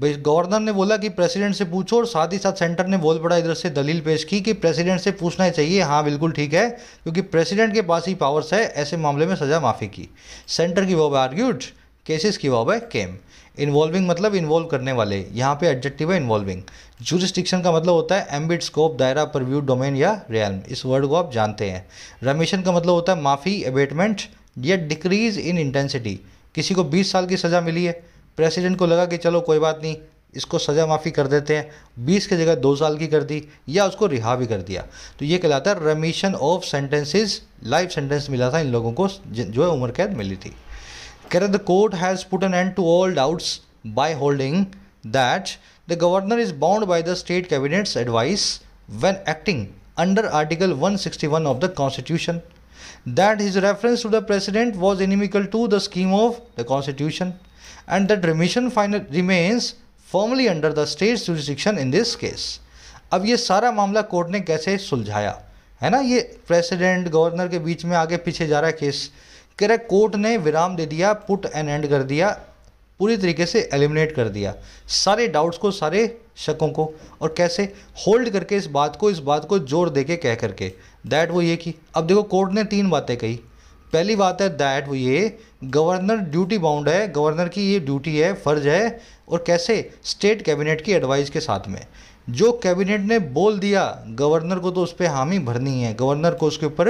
भाई गवर्नर ने बोला कि प्रेसिडेंट से पूछो और साथ ही साथ सेंटर ने बोल पड़ा इधर से दलील पेश की कि प्रेसिडेंट से पूछना ही चाहिए हाँ बिल्कुल ठीक है क्योंकि प्रेसिडेंट के पास ही पावर्स है ऐसे मामले में सज़ा माफ़ी की सेंटर की वॉब आर्ग्यूड केसेस की वॉब है केम इन्वॉल्विंग मतलब इन्वॉल्व करने वाले यहाँ पे एडजेक्टिव है इन्वॉल्विंग जूरिस्टिक्शन का मतलब होता है एम्बिट स्कोप दायरा परव्यू डोमेन या रियल इस वर्ड को आप जानते हैं रमीशन का मतलब होता है माफ़ी एबेटमेंट या डिक्रीज इन इंटेंसिटी किसी को बीस साल की सज़ा मिली है प्रेसिडेंट को लगा कि चलो कोई बात नहीं इसको सज़ा माफ़ी कर देते हैं बीस की जगह दो साल की कर दी या उसको रिहा भी कर दिया तो ये कहलाता है remission of sentences life sentence मिला था इन लोगों को जो है उम्र कैद मिली थी कह रहे the court has put an end to all doubts by holding that the governor is bound by the state cabinet advice when acting under article 161 of the constitution that his reference to the president was inimical to the scheme of the constitution and that remission final remains formally under the state jurisdiction in this case अब ये सारा मामला court ने कैसे सुलझाया है ना ये प्रेसिडेंट गवर्नर के बीच में आगे पीछे जा रहा है केस कह रहे कोर्ट ने विराम दे दिया पुट एंड एंड कर दिया पूरी तरीके से एलिमिनेट कर दिया सारे डाउट्स को सारे शकों को और कैसे होल्ड करके इस बात को इस बात को जोर दे के कह करके दैट वो ये की अब देखो कोर्ट ने तीन बातें कही पहली बात है दैट वो ये गवर्नर ड्यूटी बाउंड है गवर्नर की ये ड्यूटी है फ़र्ज है और कैसे स्टेट कैबिनेट की एडवाइस के साथ में जो कैबिनेट ने बोल दिया गवर्नर को तो उस पर हामी भरनी है गवर्नर को उसके ऊपर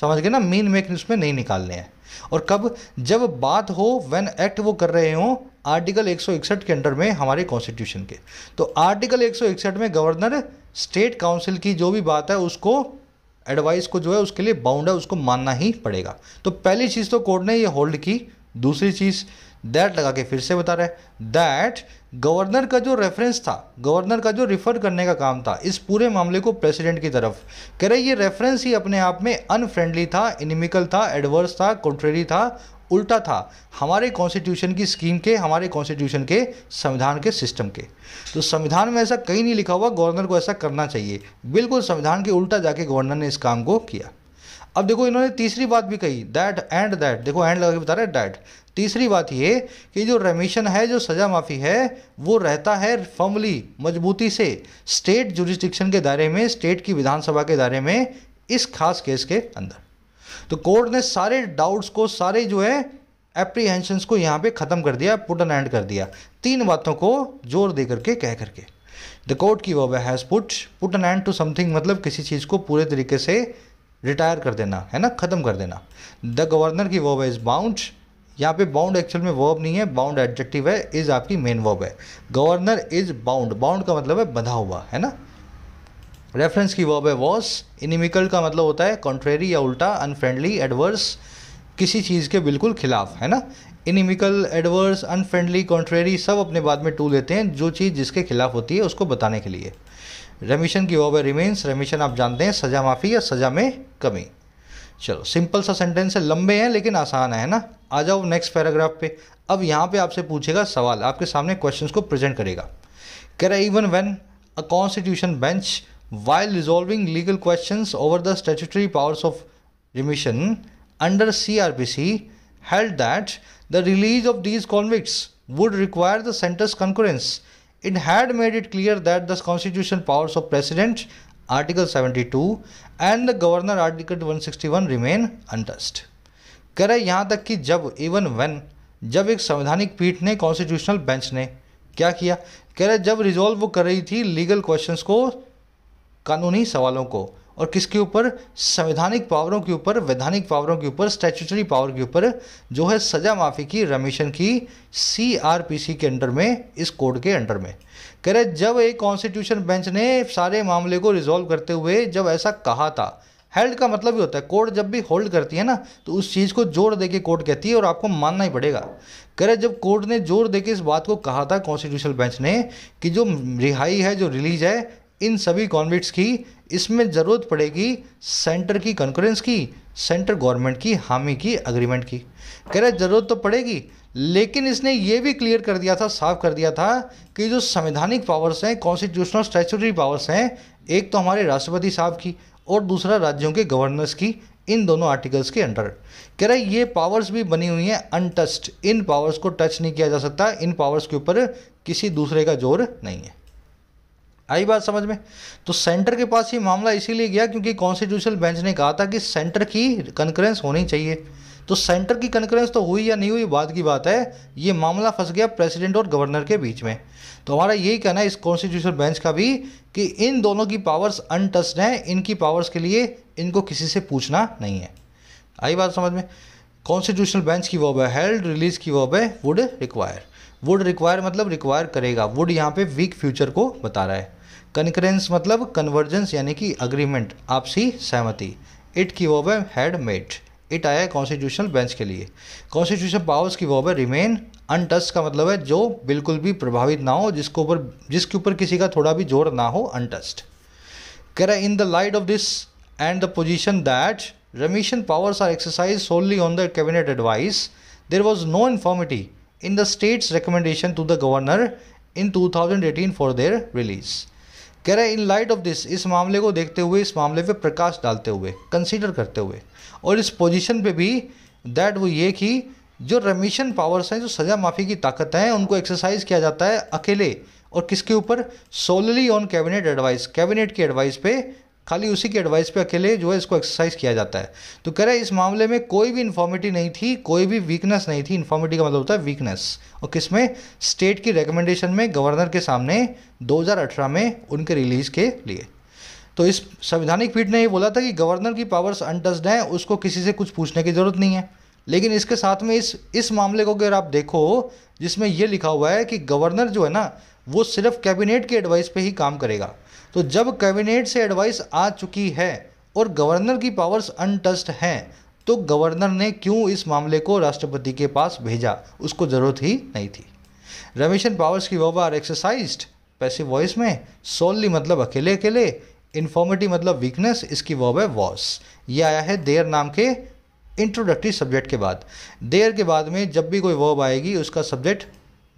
समझ गए ना मीन मेक उसमें में नहीं निकालने हैं और कब जब बात हो व्हेन एक्ट वो कर रहे हो आर्टिकल 161 के अंडर में हमारे कॉन्स्टिट्यूशन के तो आर्टिकल 161 में गवर्नर स्टेट काउंसिल की जो भी बात है उसको एडवाइस को जो है उसके लिए बाउंड है उसको मानना ही पड़ेगा तो पहली चीज़ तो कोर्ट ने ये होल्ड की दूसरी चीज़ दैट लगा के फिर से बता रहे दैट गवर्नर का जो रेफरेंस था गवर्नर का जो रिफ़र करने का काम था इस पूरे मामले को प्रेसिडेंट की तरफ कह रहे ये रेफरेंस ही अपने आप में अनफ्रेंडली था इनिमिकल था एडवर्स था कॉन्ट्रेरी था उल्टा था हमारे कॉन्स्टिट्यूशन की स्कीम के हमारे कॉन्स्टिट्यूशन के संविधान के सिस्टम के तो संविधान में ऐसा कहीं नहीं लिखा हुआ गवर्नर को ऐसा करना चाहिए बिल्कुल संविधान के उल्टा जाके गवर्नर ने इस काम को किया अब देखो इन्होंने तीसरी बात भी कही दैट एंड दैट देखो एंड लगा के बता रहे दैट तीसरी बात ये कि जो रेमिशन है जो सज़ा माफ़ी है वो रहता है फर्मली मजबूती से स्टेट जुरिस्टिक्शन के दायरे में स्टेट की विधानसभा के दायरे में इस खास केस के अंदर तो कोर्ट ने सारे डाउट्स को सारे जो है एप्रीहेंशंस को यहाँ पे ख़त्म कर दिया पुट एन एंड कर दिया तीन बातों को जोर दे करके कह करके द कोर्ट की वो has put put an end to something मतलब किसी चीज़ को पूरे तरीके से रिटायर कर देना है ना ख़त्म कर देना द गवर्नर की वो इज़ बाउंड यहाँ पे बाउंड एक्चुअल में वर्ब नहीं है बाउंड एडजेक्टिव है इज आपकी मेन वर्ब है गवर्नर इज बाउंड बाउंड का मतलब है बंधा हुआ है ना रेफरेंस की वर्ब है वॉस इनिमिकल का मतलब होता है कॉन्ट्रेरी या उल्टा अनफ्रेंडली एडवर्स किसी चीज़ के बिल्कुल खिलाफ है ना इनिमिकल एडवर्स अनफ्रेंडली कॉन्ट्रेरी सब अपने बाद में टू लेते हैं जो चीज़ जिसके खिलाफ होती है उसको बताने के लिए रेमिशन की वर्ब है रिमेन्स रेमिशन आप जानते हैं सजा माफ़ी या सजा में कमी चलो सिंपल सा सेंटेंस है लंबे हैं लेकिन आसान है ना आ जाओ नेक्स्ट पैराग्राफ पे अब यहाँ पे आपसे पूछेगा सवाल आपके सामने क्वेश्चंस को प्रेजेंट करेगा कह रहा even when a constitution bench while resolving legal questions over the statutory powers of remission under CrPC held that the release of these convicts would require the centre's concurrence it had made it clear that the constitution powers of president article seventy two and the governor article 161 remain untouched कह रहे यहाँ तक कि जब even one जब एक संवैधानिक पीठ ने कॉन्स्टिट्यूशनल बेंच ने क्या किया कह रहे जब रिजॉल्व कर रही थी लीगल क्वेश्चंस को कानूनी सवालों को और किसके ऊपर संवैधानिक पावरों के ऊपर वैधानिक पावरों के ऊपर स्टैचूटरी पावर के ऊपर जो है सजा माफ़ी की रमीशन की सी के अंडर में इस कोड के अंडर में कह रहे जब एक कॉन्स्टिट्यूशन बेंच ने सारे मामले को रिजॉल्व करते हुए जब ऐसा कहा था हेल्ड का मतलब ही होता है कोर्ट जब भी होल्ड करती है ना तो उस चीज़ को जोर दे के कोर्ट कहती है और आपको मानना ही पड़ेगा कह रहे जब कोर्ट ने जोर दे के इस बात को कहा था कॉन्स्टिट्यूशनल बेंच ने कि जो रिहाई है जो रिलीज है इन सभी कॉन्विट्स की इसमें ज़रूरत पड़ेगी सेंटर की कंकरेंस की सेंटर गवर्नमेंट की हामी की अग्रीमेंट की कह रहे ज़रूरत तो पड़ेगी लेकिन इसने ये भी क्लियर कर दिया था साफ कर दिया था कि जो संवैधानिक पावर्स हैं कॉन्स्टिट्यूशनल स्टैचुटरी पावर्स हैं एक तो हमारे राष्ट्रपति साहब की और दूसरा राज्यों के गवर्नर्स की इन दोनों आर्टिकल्स के अंडर कह रहा है ये पावर्स भी बनी हुई हैं अनटस्ट इन पावर्स को टच नहीं किया जा सकता इन पावर्स के ऊपर किसी दूसरे का जोर नहीं है आई बात समझ में तो सेंटर के पास ये मामला इसीलिए गया क्योंकि कॉन्स्टिट्यूशनल बेंच ने कहा था कि सेंटर की कंकरेंस होनी चाहिए तो सेंटर की कंकरेंस तो हुई या नहीं हुई बात की बात है ये मामला फंस गया प्रेसिडेंट और गवर्नर के बीच में तो हमारा यही कहना है इस कॉन्स्टिट्यूशनल बेंच का भी कि इन दोनों की पावर्स अनटस्ड हैं इनकी पावर्स के लिए इनको किसी से पूछना नहीं है आई बात समझ में कॉन्स्टिट्यूशनल बेंच की वॉब है हेल्ड रिलीज की वॉब है वुड रिक्वायर वुड रिक्वायर मतलब रिक्वायर करेगा वुड यहाँ पे वीक फ्यूचर को बता रहा है कन्करेंस मतलब कन्वर्जेंस यानी कि अग्रीमेंट आपसी सहमति इट की वो हैड मेड इट आया है कॉन्स्टिट्यूशनल बेंच के लिए कॉन्स्टिट्यूशन पावर्स की वो रिमेन अनटच का मतलब है जो बिल्कुल भी प्रभावित ना हो जिसको ऊपर जिसके ऊपर किसी का थोड़ा भी जोर ना हो अनटस्ट कह रहा है in the light of this and the position that remission powers are exercise solely on the cabinet advice there was no infirmity in the state's recommendation to the governor in two thousand eighteen for their release कह रहा है in light of this इस मामले को देखते हुए इस मामले पे प्रकाश डालते हुए कंसीडर करते हुए और इस पोजीशन पे भी दैट वो ये कि जो रेमिशन पावर्स हैं जो सज़ा माफ़ी की ताकत हैं उनको एक्सरसाइज किया जाता है अकेले और किसके ऊपर solely on cabinet advice cabinet की एडवाइस पे खाली उसी की एडवाइस पे अकेले जो है इसको एक्सरसाइज किया जाता है तो कह रहा है इस मामले में कोई भी इन्फॉर्मिटी नहीं थी कोई भी वीकनेस नहीं थी इन्फॉर्मिटी का मतलब होता है वीकनेस और किसमें स्टेट की रिकमेंडेशन में गवर्नर के सामने 2018 में उनके रिलीज के लिए तो इस संविधानिक पीठ ने ये बोला था कि गवर्नर की पावर्स अनटस्ड हैं उसको किसी से कुछ पूछने की ज़रूरत नहीं है लेकिन इसके साथ में इस इस मामले को अगर आप देखो जिसमें ये लिखा हुआ है कि गवर्नर जो है ना वो सिर्फ कैबिनेट की एडवाइस पे ही काम करेगा तो जब कैबिनेट से एडवाइस आ चुकी है और गवर्नर की पावर्स अनटस्ट हैं तो गवर्नर ने क्यों इस मामले को राष्ट्रपति के पास भेजा उसको ज़रूरत ही नहीं थी रमेशन पावर्स की verb are exercise passive voice में सोलली मतलब अकेले अकेले इन्फॉर्मेटिव मतलब वीकनेस इसकी वॉब है वॉस ये आया है देयर नाम के इंट्रोडक्टरी सब्जेक्ट के बाद देयर के बाद में जब भी कोई वर्ब आएगी उसका सब्जेक्ट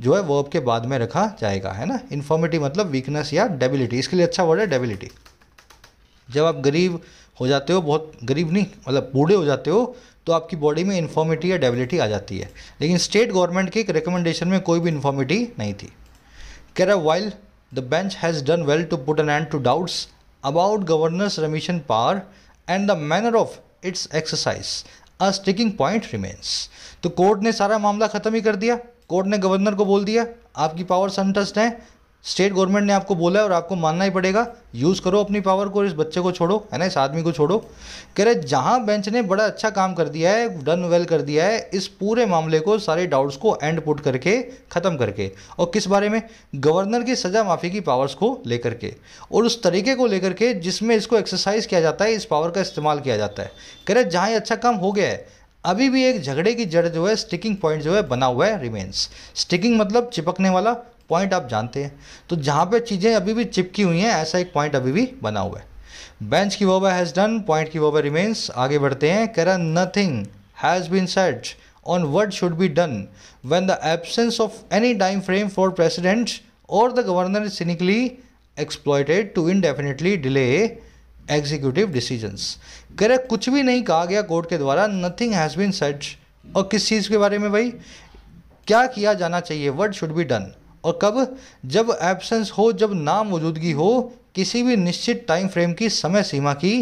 जो है वर्ब के बाद में रखा जाएगा है ना इन्फॉर्मिटी मतलब वीकनेस या डेबिलिटी इसके लिए अच्छा वर्ड है डेबिलिटी जब आप गरीब हो जाते हो बहुत गरीब नहीं मतलब बूढ़े हो जाते हो तो आपकी बॉडी में इन्फॉर्मिटी या डेबिलिटी आ जाती है लेकिन स्टेट गवर्नमेंट के एक रिकमेंडेशन में कोई भी इन्फॉर्मिटी नहीं थी कह रहा while the bench has done well to put an end to doubts about governor's remission power and the manner of its exercise a sticking point remains तो कोर्ट ने सारा मामला ख़त्म ही कर दिया कोर्ट ने गवर्नर को बोल दिया आपकी पावर अनटस्ट है स्टेट गवर्नमेंट ने आपको बोला है और आपको मानना ही पड़ेगा यूज़ करो अपनी पावर को इस बच्चे को छोड़ो है ना इस आदमी को छोड़ो कह रहे जहाँ बेंच ने बड़ा अच्छा काम कर दिया है डन वेल कर दिया है इस पूरे मामले को सारे डाउट्स को एंड पुट करके ख़त्म करके और किस बारे में गवर्नर की सज़ा माफ़ी की पावर्स को लेकर के और उस तरीके को लेकर के जिसमें इसको एक्सरसाइज किया जाता है इस पावर का इस्तेमाल किया जाता है कह रहे जहाँ ये अच्छा काम हो गया है अभी भी एक झगड़े की जड़ जो है स्टिकिंग पॉइंट जो है बना हुआ है रिमेन्स स्टिकिंग मतलब चिपकने वाला पॉइंट आप जानते हैं तो जहाँ पे चीज़ें अभी भी चिपकी हुई हैं ऐसा एक पॉइंट अभी भी बना हुआ है बेंच की वोबा हैज़ डन पॉइंट की वोबा रिमेन्स आगे बढ़ते हैं कह रहा nothing has been set on what should be done when the absence of any time frame for president और the governor cynically exploited to indefinitely delay executive decisions कह रहे कुछ भी नहीं कहा गया कोर्ट के द्वारा नथिंग हैज़ बीन सेड और किस चीज़ के बारे में भाई क्या किया जाना चाहिए वट शुड बी डन और कब जब एब्सेंस हो जब ना मौजूदगी हो किसी भी निश्चित टाइम फ्रेम की समय सीमा की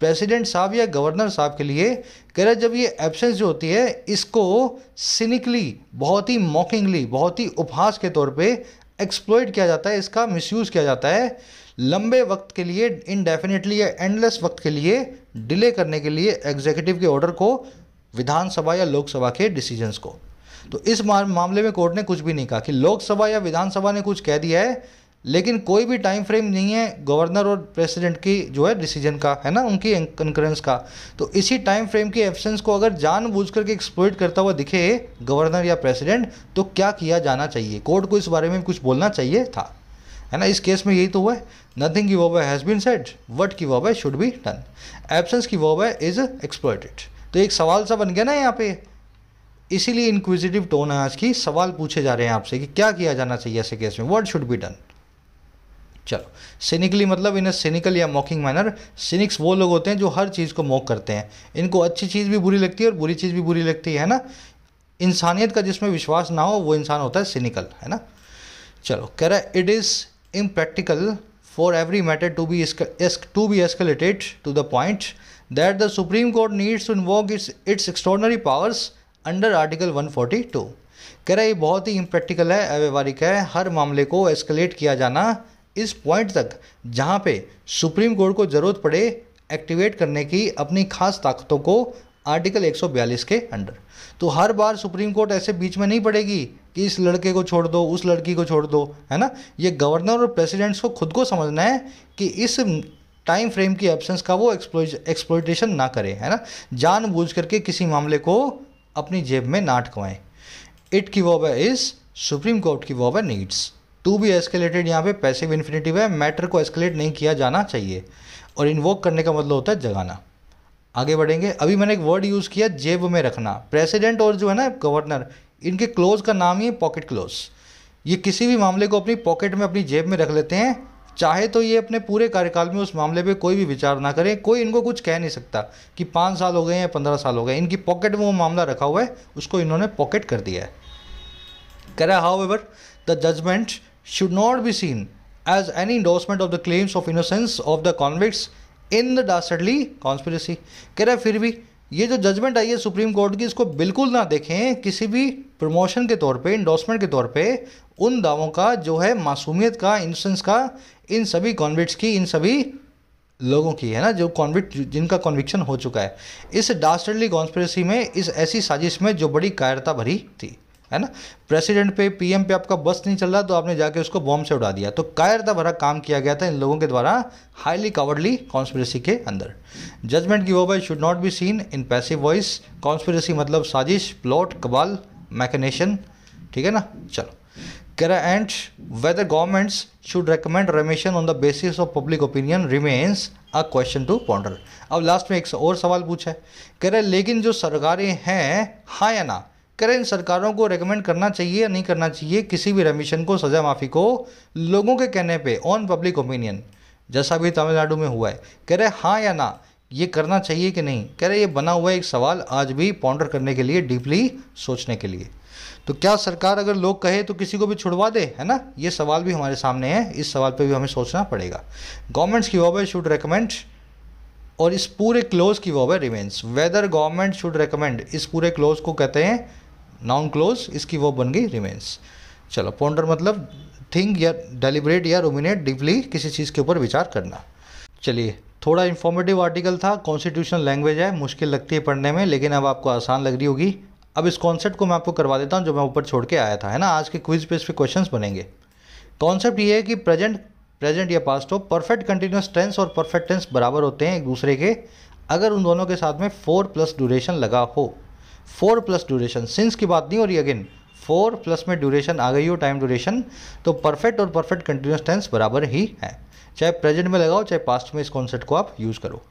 प्रेसिडेंट साहब या गवर्नर साहब के लिए कह रहे जब ये एब्सेंस जो होती है इसको सिनिकली बहुत ही मॉकिंगली बहुत ही उपहास के तौर पे एक्सप्लोइट किया जाता है इसका मिसयूज़ किया जाता है लंबे वक्त के लिए इनडेफिनेटली या एंडलेस वक्त के लिए डिले करने के लिए एग्जीक्यूटिव के ऑर्डर को विधानसभा या लोकसभा के डिसीजंस को तो इस मामले में कोर्ट ने कुछ भी नहीं कहा कि लोकसभा या विधानसभा ने कुछ कह दिया है लेकिन कोई भी टाइम फ्रेम नहीं है गवर्नर और प्रेसिडेंट की जो है डिसीजन का है ना उनकी कंकरेंस का तो इसी टाइम फ्रेम की एब्सेंस को अगर जानबूझ करके एक्सप्लोइट करता हुआ दिखे गवर्नर या प्रेसिडेंट तो क्या किया जाना चाहिए कोर्ट को इस बारे में कुछ बोलना चाहिए था है ना इस केस में यही तो हुआ है नथिंग की वॉब हैज़ बीन सेड वट की वॉब है शुड बी डन एब्सेंस की वॉब है इज एक्सपर्टेड तो एक सवाल सा बन गया ना यहाँ पे इसीलिए इंक्विजिटिव टोन है आज की सवाल पूछे जा रहे हैं आपसे कि क्या किया जाना चाहिए ऐसे केस में वट शुड बी डन चलो सिनिकली मतलब इन सिनिकल या मॉकिंग मैनर सिनिक्स वो लोग होते हैं जो हर चीज़ को मॉक करते हैं इनको अच्छी चीज़ भी बुरी लगती है और बुरी चीज़ भी बुरी लगती है ना इंसानियत का जिसमें विश्वास ना हो वो इंसान होता है सिनिकल है ना चलो कह रहा है it is impractical for every matter to be, escal- to be escalated to the point that the Supreme Court needs to invoke its, its extraordinary powers under article 142 कह रहा है ये बहुत ही इम्प्रैक्टिकल है अव्यवहारिक है हर मामले को एस्केलेट किया जाना इस पॉइंट तक जहाँ पे सुप्रीम कोर्ट को ज़रूरत पड़े एक्टिवेट करने की अपनी खास ताकतों को आर्टिकल 142 के अंडर तो हर बार सुप्रीम कोर्ट ऐसे बीच में नहीं पड़ेगी कि इस लड़के को छोड़ दो उस लड़की को छोड़ दो है ना ये गवर्नर और प्रेसिडेंट्स को खुद को समझना है कि इस टाइम फ्रेम की एब्सेंस का वो एक्सप्लोइटेशन ना करें है ना जानबूझ करके किसी मामले को अपनी जेब में ना अटकवाएं इट की वॉब है इस सुप्रीम कोर्ट की वॉब है नीड्स टू बी एस्केलेटेड यहाँ पे पैसिव इन्फिनेटिव है मैटर को एस्केलेट नहीं किया जाना चाहिए और इन्वोक करने का मतलब होता है जगाना आगे बढ़ेंगे अभी मैंने एक वर्ड यूज़ किया जेब में रखना प्रेसिडेंट और जो है ना गवर्नर इनके क्लोज का नाम ही है पॉकेट क्लोज ये किसी भी मामले को अपनी पॉकेट में अपनी जेब में रख लेते हैं चाहे तो ये अपने पूरे कार्यकाल में उस मामले पे कोई भी विचार ना करें कोई इनको कुछ कह नहीं सकता कि पाँच साल हो गए या पंद्रह साल हो गए इनकी पॉकेट में वो मामला रखा हुआ है उसको इन्होंने पॉकेट कर दिया है करा however the judgment should not be seen as any endorsement of the claims of innocence of the convicts in the dastardly conspiracy कह रहा फिर भी ये जो जजमेंट आई है सुप्रीम कोर्ट की इसको बिल्कुल ना देखें किसी भी प्रमोशन के तौर पे इंडोसमेंट के तौर पे उन दावों का जो है मासूमियत का इंसेंस का इन सभी कॉन्विट्स की इन सभी लोगों की है ना जो कॉन्विक्ट जिनका कॉन्विक्शन हो चुका है इस डास्टर्ली कॉन्स्परेसी में इस ऐसी साजिश में जो बड़ी कायरता भरी थी है ना प्रेसिडेंट पे पीएम पे आपका बस नहीं चल रहा तो आपने जाके उसको बॉम्ब से उड़ा दिया तो कायरता भरा काम किया गया था इन लोगों के द्वारा हाईली कवर्डली कॉन्स्परेसी के अंदर जजमेंट की over should not be seen in passive voice conspiracy मतलब साजिश प्लॉट कबाल मैकेनेशन ठीक है ना चलो Kara and whether governments should recommend remission on the basis of public opinion remains a question to ponder अब लास्ट में एक और सवाल पूछा है कह रहे लेकिन जो सरकारें हैं हाँ या ना करें इन सरकारों को रेकमेंड करना चाहिए या नहीं करना चाहिए किसी भी रेमिशन को सज़ा माफ़ी को लोगों के कहने पे ऑन पब्लिक ओपिनियन जैसा भी तमिलनाडु में हुआ है कह रहे हाँ या ना ये करना चाहिए कि नहीं कह रहे ये बना हुआ एक सवाल आज भी पॉन्डर करने के लिए डीपली सोचने के लिए तो क्या सरकार अगर लोग कहे तो किसी को भी छुड़वा दे है ना ये सवाल भी हमारे सामने है इस सवाल पे भी हमें सोचना पड़ेगा गवर्नमेंट्स की वॉबे शुड रिकमेंड और इस पूरे क्लोज की वॉबे remains whether government should recommend इस पूरे क्लोज को कहते हैं नाउन क्लोज इसकी वो बन गई रिमेन्स चलो पोंडर मतलब थिंक या डेलिब्रेट या रोमिनेट डीपली किसी चीज़ के ऊपर विचार करना चलिए थोड़ा इन्फॉर्मेटिव आर्टिकल था कॉन्स्टिट्यूशनल लैंग्वेज है मुश्किल लगती है पढ़ने में लेकिन अब आपको आसान लग रही होगी अब इस कॉन्सेप्ट को मैं आपको करवा देता हूँ जो मैं ऊपर छोड़ के आया था है ना आज के क्विज पे इस पर क्वेश्चन बनेंगे कॉन्सेप्ट ये है कि प्रेजेंट प्रेजेंट या पास्ट हो परफेक्ट कंटिन्यूस टेंस और परफेक्ट टेंस बराबर होते हैं एक दूसरे के अगर उन दोनों के साथ में फोर प्लस ड्यूरेशन लगा हो फोर प्लस ड्यूरेशन सिंस की बात नहीं हो रही अगेन फोर प्लस में ड्यूरेशन आ गई हो टाइम ड्यूरेशन तो परफेक्ट और परफेक्ट कंटिन्यूस टेंस बराबर ही है चाहे प्रेजेंट में लगाओ चाहे पास्ट में इस कॉन्सेप्ट को आप यूज़ करो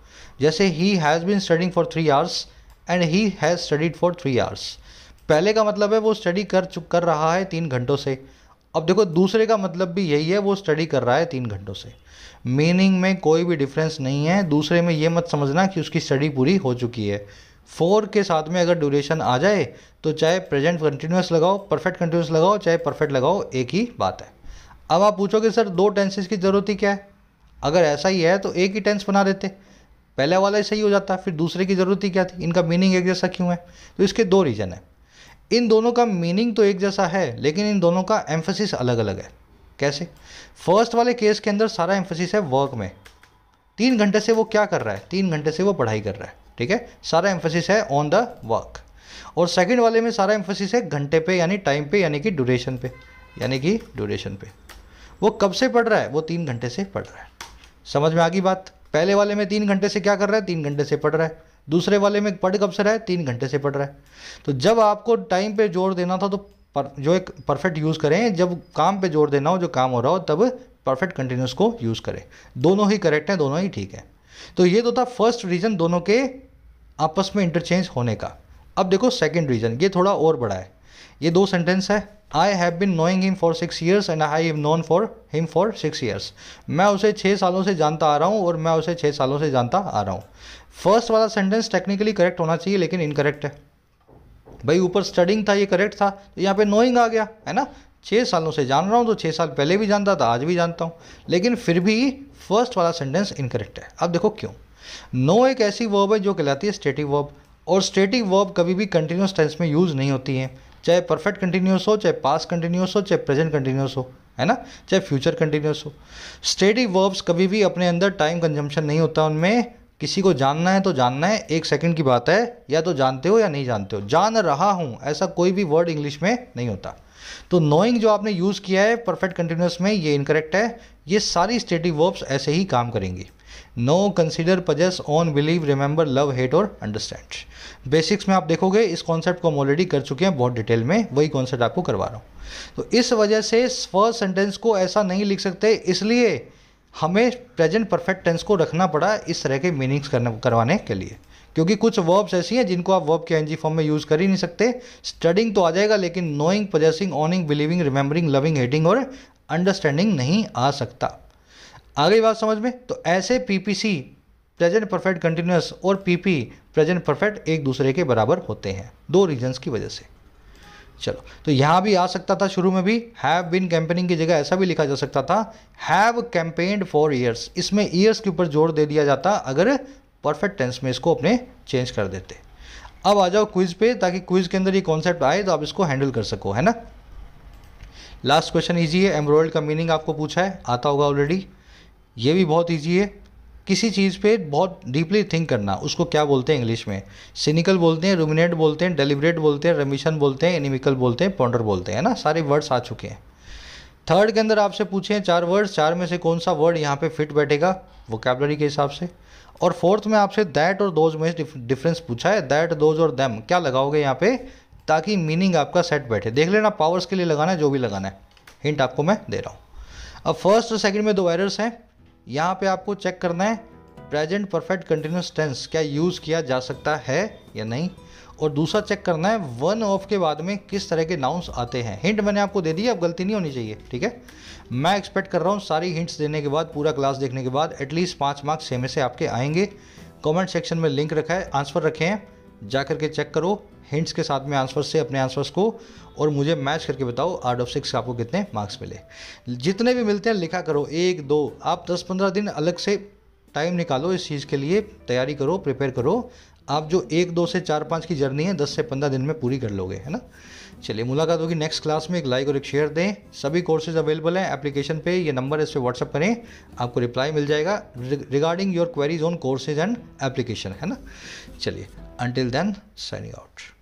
जैसे he has been studying for three hours and he has studied for three hours पहले का मतलब है वो स्टडी कर चुक कर रहा है तीन घंटों से अब देखो दूसरे का मतलब भी यही है वो स्टडी कर रहा है तीन घंटों से मीनिंग में कोई भी डिफरेंस नहीं है दूसरे में ये मत समझना कि उसकी स्टडी पूरी हो चुकी है फोर के साथ में अगर ड्यूरेशन आ जाए तो चाहे प्रेजेंट कंटिन्यूस लगाओ परफेक्ट कंटिन्यूस लगाओ चाहे परफेक्ट लगाओ एक ही बात है अब आप पूछोगे सर दो टेंसेस की ज़रूरत ही क्या है अगर ऐसा ही है तो एक ही टेंस बना देते पहले वाला ही सही हो जाता फिर दूसरे की ज़रूरत ही क्या थी इनका मीनिंग एक जैसा क्यों है तो इसके दो रीज़न है इन दोनों का मीनिंग तो एक जैसा है लेकिन इन दोनों का एम्फोसिस अलग अलग है कैसे फर्स्ट वाले केस के अंदर सारा एम्फोसिस है वर्क में तीन घंटे से वो क्या कर रहा है तीन घंटे से वो पढ़ाई कर रहा है ठीक है सारा एम्फोसिस है ऑन द वर्क और सेकंड वाले में सारा एम्फोसिस है घंटे पे यानी टाइम पे यानी कि ड्यूरेशन पे यानी कि ड्यूरेशन पे वो कब से पढ़ रहा है वो तीन घंटे से पढ़ रहा है समझ में आ गई बात पहले वाले में तीन घंटे से क्या कर रहा है तीन घंटे से पढ़ रहा है दूसरे वाले में पढ़ कब से रहा है तीन घंटे से पढ़ रहा है तो जब आपको टाइम पे जोर देना था तो पर, जो एक परफेक्ट यूज़ करें जब काम पे जोर देना हो जो काम हो रहा हो तब परफेक्ट कंटिन्यूस को यूज़ करें दोनों ही करेक्ट हैं दोनों ही ठीक है तो ये तो था फर्स्ट रीज़न दोनों के आपस में इंटरचेंज होने का अब देखो सेकेंड रीज़न ये थोड़ा और बड़ा है ये दो सेंटेंस है I have been knowing him for six years and I have known for him for six years मैं उसे छः सालों से जानता आ रहा हूँ और मैं उसे छः सालों से जानता आ रहा हूँ फर्स्ट वाला सेंटेंस टेक्निकली करेक्ट होना चाहिए लेकिन इनकरेक्ट है भाई ऊपर स्टडिंग था ये करेक्ट था तो यहाँ पे नोइंग आ गया है ना छः सालों से जान रहा हूँ तो छः साल पहले भी जानता था आज भी जानता हूँ लेकिन फिर भी फर्स्ट वाला सेंटेंस इनकरेक्ट है अब देखो क्यों नो एक ऐसी वर्ब है जो कहलाती है स्टेटिक वर्ब और स्टेटिक वर्ब कभी भी कंटिन्यूस टेंस में यूज़ नहीं होती हैं चाहे परफेक्ट कंटिन्यूस हो चाहे पास कंटिन्यूस हो चाहे प्रेजेंट कंटिन्यूस हो है ना चाहे फ्यूचर कंटिन्यूस हो स्टेटिक वर्ब्स कभी भी अपने अंदर टाइम कंजम्पशन नहीं होता उनमें किसी को जानना है तो जानना है एक सेकंड की बात है या तो जानते हो या नहीं जानते हो जान रहा हूँ ऐसा कोई भी वर्ड इंग्लिश में नहीं होता तो नोइंग जो आपने यूज़ किया है परफेक्ट कंटिन्यूस में ये इनकरेक्ट है ये सारी स्टेटिक वर्ब्स ऐसे ही काम करेंगी know consider possess own believe remember love hate और अंडरस्टैंड बेसिक्स में आप देखोगे इस कॉन्सेप्ट को हम ऑलरेडी कर चुके हैं बहुत डिटेल में वही कॉन्सेप्ट आपको करवा रहा हूँ तो इस वजह से फर्स्ट सेंटेंस को ऐसा नहीं लिख सकते इसलिए हमें प्रेजेंट परफेक्ट टेंस को रखना पड़ा इस तरह के मीनिंग्स करवाने के लिए क्योंकि कुछ वर्ब्स ऐसी हैं जिनको आप वर्ब के एनजी फॉर्म में यूज़ कर ही नहीं सकते स्टडिंग तो आ जाएगा लेकिन knowing possessing owning believing remembering loving hating और अंडरस्टैंडिंग नहीं आ सकता आ गई बात समझ में तो ऐसे पीपीसी प्रेजेंट परफेक्ट कंटिन्यूस और पीपी प्रेजेंट परफेक्ट एक दूसरे के बराबर होते हैं दो रीजंस की वजह से चलो तो यहाँ भी आ सकता था शुरू में भी हैव बिन कैंपेनिंग की जगह ऐसा भी लिखा जा सकता था हैव कैंपेन्ड फॉर ईयर्स इसमें ईयर्स के ऊपर जोर दे दिया जाता अगर परफेक्ट टेंस में इसको अपने चेंज कर देते अब आ जाओ क्विज पे ताकि क्विज के अंदर ये कॉन्सेप्ट आए तो आप इसको हैंडल कर सको है ना लास्ट क्वेश्चन ईजी है एमरोल्ड का मीनिंग आपको पूछा है आता होगा ऑलरेडी ये भी बहुत ईजी है किसी चीज़ पे बहुत डीपली थिंक करना उसको क्या बोलते हैं इंग्लिश में सिनिकल बोलते हैं रूमिनेट बोलते हैं डेलिब्रेट बोलते हैं रेमिशन बोलते हैं एनिमिकल बोलते हैं पॉन्डर बोलते हैं ना सारे वर्ड्स आ चुके हैं थर्ड के अंदर आपसे पूछे हैं चार वर्ड्स चार में से कौन सा वर्ड यहाँ पे फिट बैठेगा वोकेबलरी के हिसाब से और फोर्थ में आपसे दैट और दोज में डिफरेंस पूछा है दैट दोज और दैम क्या लगाओगे यहाँ पे ताकि मीनिंग आपका सेट बैठे देख लेना पावर्स के लिए लगाना है जो भी लगाना है हिंट आपको मैं दे रहा हूँ अब फर्स्ट और सेकेंड में दो एरर्स हैं यहाँ पे आपको चेक करना है प्रेजेंट परफेक्ट कंटिन्यूस टेंस क्या यूज़ किया जा सकता है या नहीं और दूसरा चेक करना है वन ऑफ के बाद में किस तरह के नाउंस आते हैं हिंट मैंने आपको दे दी अब गलती नहीं होनी चाहिए ठीक है मैं एक्सपेक्ट कर रहा हूँ सारी हिंट्स देने के बाद पूरा क्लास देखने के बाद एटलीस्ट पाँच मार्क्स सेमे से आपके आएंगे कमेंट सेक्शन में लिंक रखा है आंसर रखे हैं जा के चेक करो हिंट्स के साथ में आंसर्स से अपने आंसर्स को और मुझे मैच करके बताओ आउट ऑफ सिक्स आपको कितने मार्क्स मिले जितने भी मिलते हैं लिखा करो एक दो आप दस पंद्रह दिन अलग से टाइम निकालो इस चीज़ के लिए तैयारी करो प्रिपेयर करो आप जो एक दो से चार पाँच की जर्नी है दस से पंद्रह दिन में पूरी कर लोगे है ना चलिए मुलाकात होगी नेक्स्ट क्लास में एक लाइक और एक शेयर दें सभी कोर्सेज अवेलेबल हैं एप्लीकेशन पे ये नंबर इस पर व्हाट्सअप करें आपको रिप्लाई मिल जाएगा regarding your queries on courses and application है ना चलिए अंटिल देन साइनिंग आउट